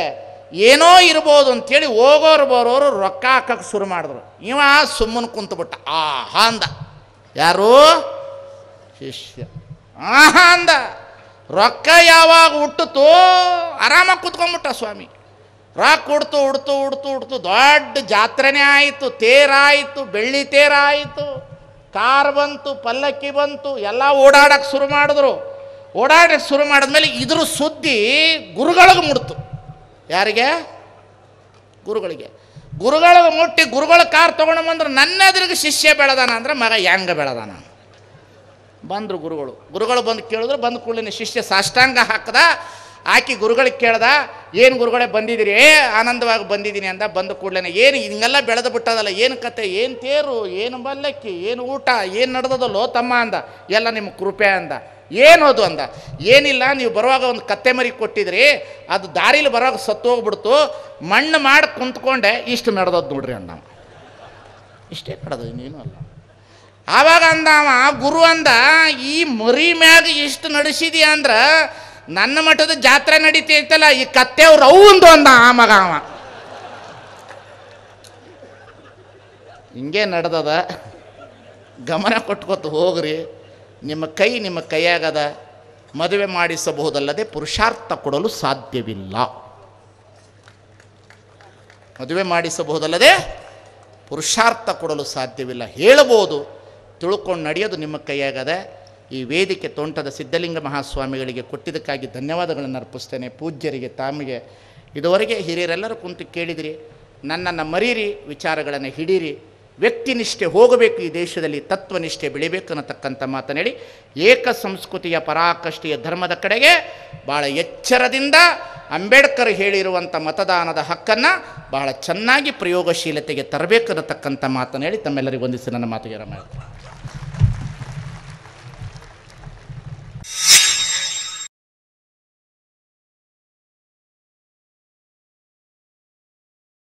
ಏನೋ ಇರ್ಬೋದು ಅಂಥೇಳಿ ಹೋಗೋರು ಬರೋರು ರೊಕ್ಕ ಹಾಕಕ್ಕೆ ಶುರು ಮಾಡಿದ್ರು ಇವ ಸುಮ್ಮನೆ ಕುಂತುಬಿಟ್ಟ ಆಹಾ ಅಂದ ಯಾರು ಶಿಷ್ಯ ಆಹಾ ಅಂದ ರೊಕ್ಕ ಯಾವಾಗ ಹುಟ್ಟುತ್ತು ಆರಾಮಾಗಿ ಕುತ್ಕೊಂಬಿಟ್ಟ ಸ್ವಾಮಿ ರೊಕ್ಕ ಉಡ್ತು ಉಡ್ತು ಉಡ್ತು ಉಡ್ತು ದೊಡ್ಡ ಜಾತ್ರೆನೇ ಆಯಿತು ತೇರಾಯಿತು ಬೆಳ್ಳಿ ತೇರಾಯಿತು ಕಾರ್ ಬಂತು ಪಲ್ಲಕ್ಕಿ ಬಂತು ಎಲ್ಲ ಓಡಾಡಕ್ಕೆ ಶುರು ಮಾಡಿದ್ರು ಓಡಾಡಕ್ಕೆ ಶುರು ಮಾಡಿದ್ಮೇಲೆ ಇದ್ರ ಸುದ್ದಿ ಗುರುಗಳಿಗೆ ಮುಡ್ತು ಯಾರಿಗೆ ಗುರುಗಳಿಗೆ ಗುರುಗಳಿಗೆ ಮುಟ್ಟಿ ಗುರುಗಳ ಕಾರ್ ತೊಗೊಂಡು ನನ್ನ ಎದುರಿಗೆ ಶಿಷ್ಯ ಬೆಳೆದಾನ ಅಂದ್ರೆ ಮಗ ಹೆಂಗೆ ಬೆಳೆದಾನ ಬಂದರು ಗುರುಗಳು ಗುರುಗಳು ಬಂದು ಕೇಳಿದ್ರು ಬಂದು ಕೂಡಲೇ ಶಿಷ್ಯ ಸಾಷ್ಟಾಂಗ ಹಾಕದ ಆಕಿ ಗುರುಗಳಿಗೆ ಕೇಳ್ದ ಏನು ಗುರುಗಳೇ ಬಂದಿದ್ದೀರಿ ಏ ಆನಂದವಾಗಿ ಬಂದಿದ್ದೀನಿ ಅಂದ ಬಂದು ಕೂಡಲೇ ಏನು ಹಿಂಗೆಲ್ಲ ಬೆಳೆದು ಬಿಟ್ಟದಲ್ಲ ಏನು ಕತೆ ಏನು ತೇರು ಏನು ಬಲ್ಲಕ್ಕಿ ಏನು ಊಟ ಏನು ನಡೆದದಲ್ಲೋ ತಮ್ಮ ಅಂದ ಎಲ್ಲ ನಿಮ್ಮ ಕೃಪೆ ಅಂದ ಏನು ಅದು ಅಂದ ಏನಿಲ್ಲ ನೀವು ಬರುವಾಗ ಒಂದು ಕತ್ತೆ ಮರಿ ಕೊಟ್ಟಿದ್ರಿ ಅದು ದಾರಿಲಿ ಬರುವಾಗ ಸತ್ತು ಹೋಗ್ಬಿಡ್ತು ಮಣ್ಣು ಮಾಡಿ ಕುಂತ್ಕೊಂಡೆ ಇಷ್ಟು ನಡೆದದ್ದು ನೋಡ್ರಿ ಅಣ್ಣ ಇಷ್ಟೇ ಕಡದ ನೀನು ಅಲ್ಲ ಆವಾಗ ಅಂದ ಅವ ಗುರು ಅಂದ ಈ ಮರಿ ಮ್ಯಾಗ ಇಷ್ಟು ನಡೆಸಿದೀಯ ಅಂದ್ರೆ ನನ್ನ ಮಠದ ಜಾತ್ರೆ ನಡೀತೈತಲ್ಲ ಈ ಕತ್ತೆ ಅವು ಒಂದು ಅಂದ ಆ ಮಗ ಅವ ಹಿಂಗೆ ನಡೆದದ ಗಮನ ಕೊಟ್ಕೊತ ಹೋಗ್ರಿ ನಿಮ್ಮ ಕೈ ನಿಮ್ಮ ಕೈಯಾಗದ ಮದುವೆ ಮಾಡಿಸಬಹುದಲ್ಲದೆ ಪುರುಷಾರ್ಥ ಕೊಡಲು ಸಾಧ್ಯವಿಲ್ಲ ಮದುವೆ ಮಾಡಿಸಬಹುದಲ್ಲದೆ ಪುರುಷಾರ್ಥ ಕೊಡಲು ಸಾಧ್ಯವಿಲ್ಲ ಹೇಳಬಹುದು ತಿಳ್ಕೊಂಡು ನಡೆಯೋದು ನಿಮ್ಮ ಕೈಯಾಗದೆ ಈ ವೇದಿಕೆ ತೋಂಟದ ಸಿದ್ಧಲಿಂಗ ಮಹಾಸ್ವಾಮಿಗಳಿಗೆ ಕೊಟ್ಟಿದ್ದಕ್ಕಾಗಿ ಧನ್ಯವಾದಗಳನ್ನು ಅರ್ಪಿಸ್ತೇನೆ ಪೂಜ್ಯರಿಗೆ ತಾಮಿಗೆ ಇದುವರೆಗೆ ಹಿರಿಯರೆಲ್ಲರೂ ಕುಂತು ಕೇಳಿದಿರಿ ನನ್ನನ್ನು ಮರೀರಿ ವಿಚಾರಗಳನ್ನು ಹಿಡೀರಿ ವ್ಯಕ್ತಿನಿಷ್ಠೆ ಹೋಗಬೇಕು ಈ ದೇಶದಲ್ಲಿ ತತ್ವನಿಷ್ಠೆ ಬೆಳಿಬೇಕು ಅನ್ನತಕ್ಕಂಥ ಮಾತನಾಡಿ ಏಕ ಸಂಸ್ಕೃತಿಯ ಪರಾಕಷ್ಟೀಯ ಧರ್ಮದ ಕಡೆಗೆ ಭಾಳ ಎಚ್ಚರದಿಂದ ಅಂಬೇಡ್ಕರ್ ಹೇಳಿರುವಂಥ ಮತದಾನದ ಹಕ್ಕನ್ನು ಬಹಳ ಚೆನ್ನಾಗಿ ಪ್ರಯೋಗಶೀಲತೆಗೆ ತರಬೇಕನ್ನತಕ್ಕಂಥ ಮಾತನಾಡಿ ತಮ್ಮೆಲ್ಲರಿಗೂ ವಂದಿಸಿ ನನ್ನ ಮಾತಿಗೆ ರಮಾಯ್ತು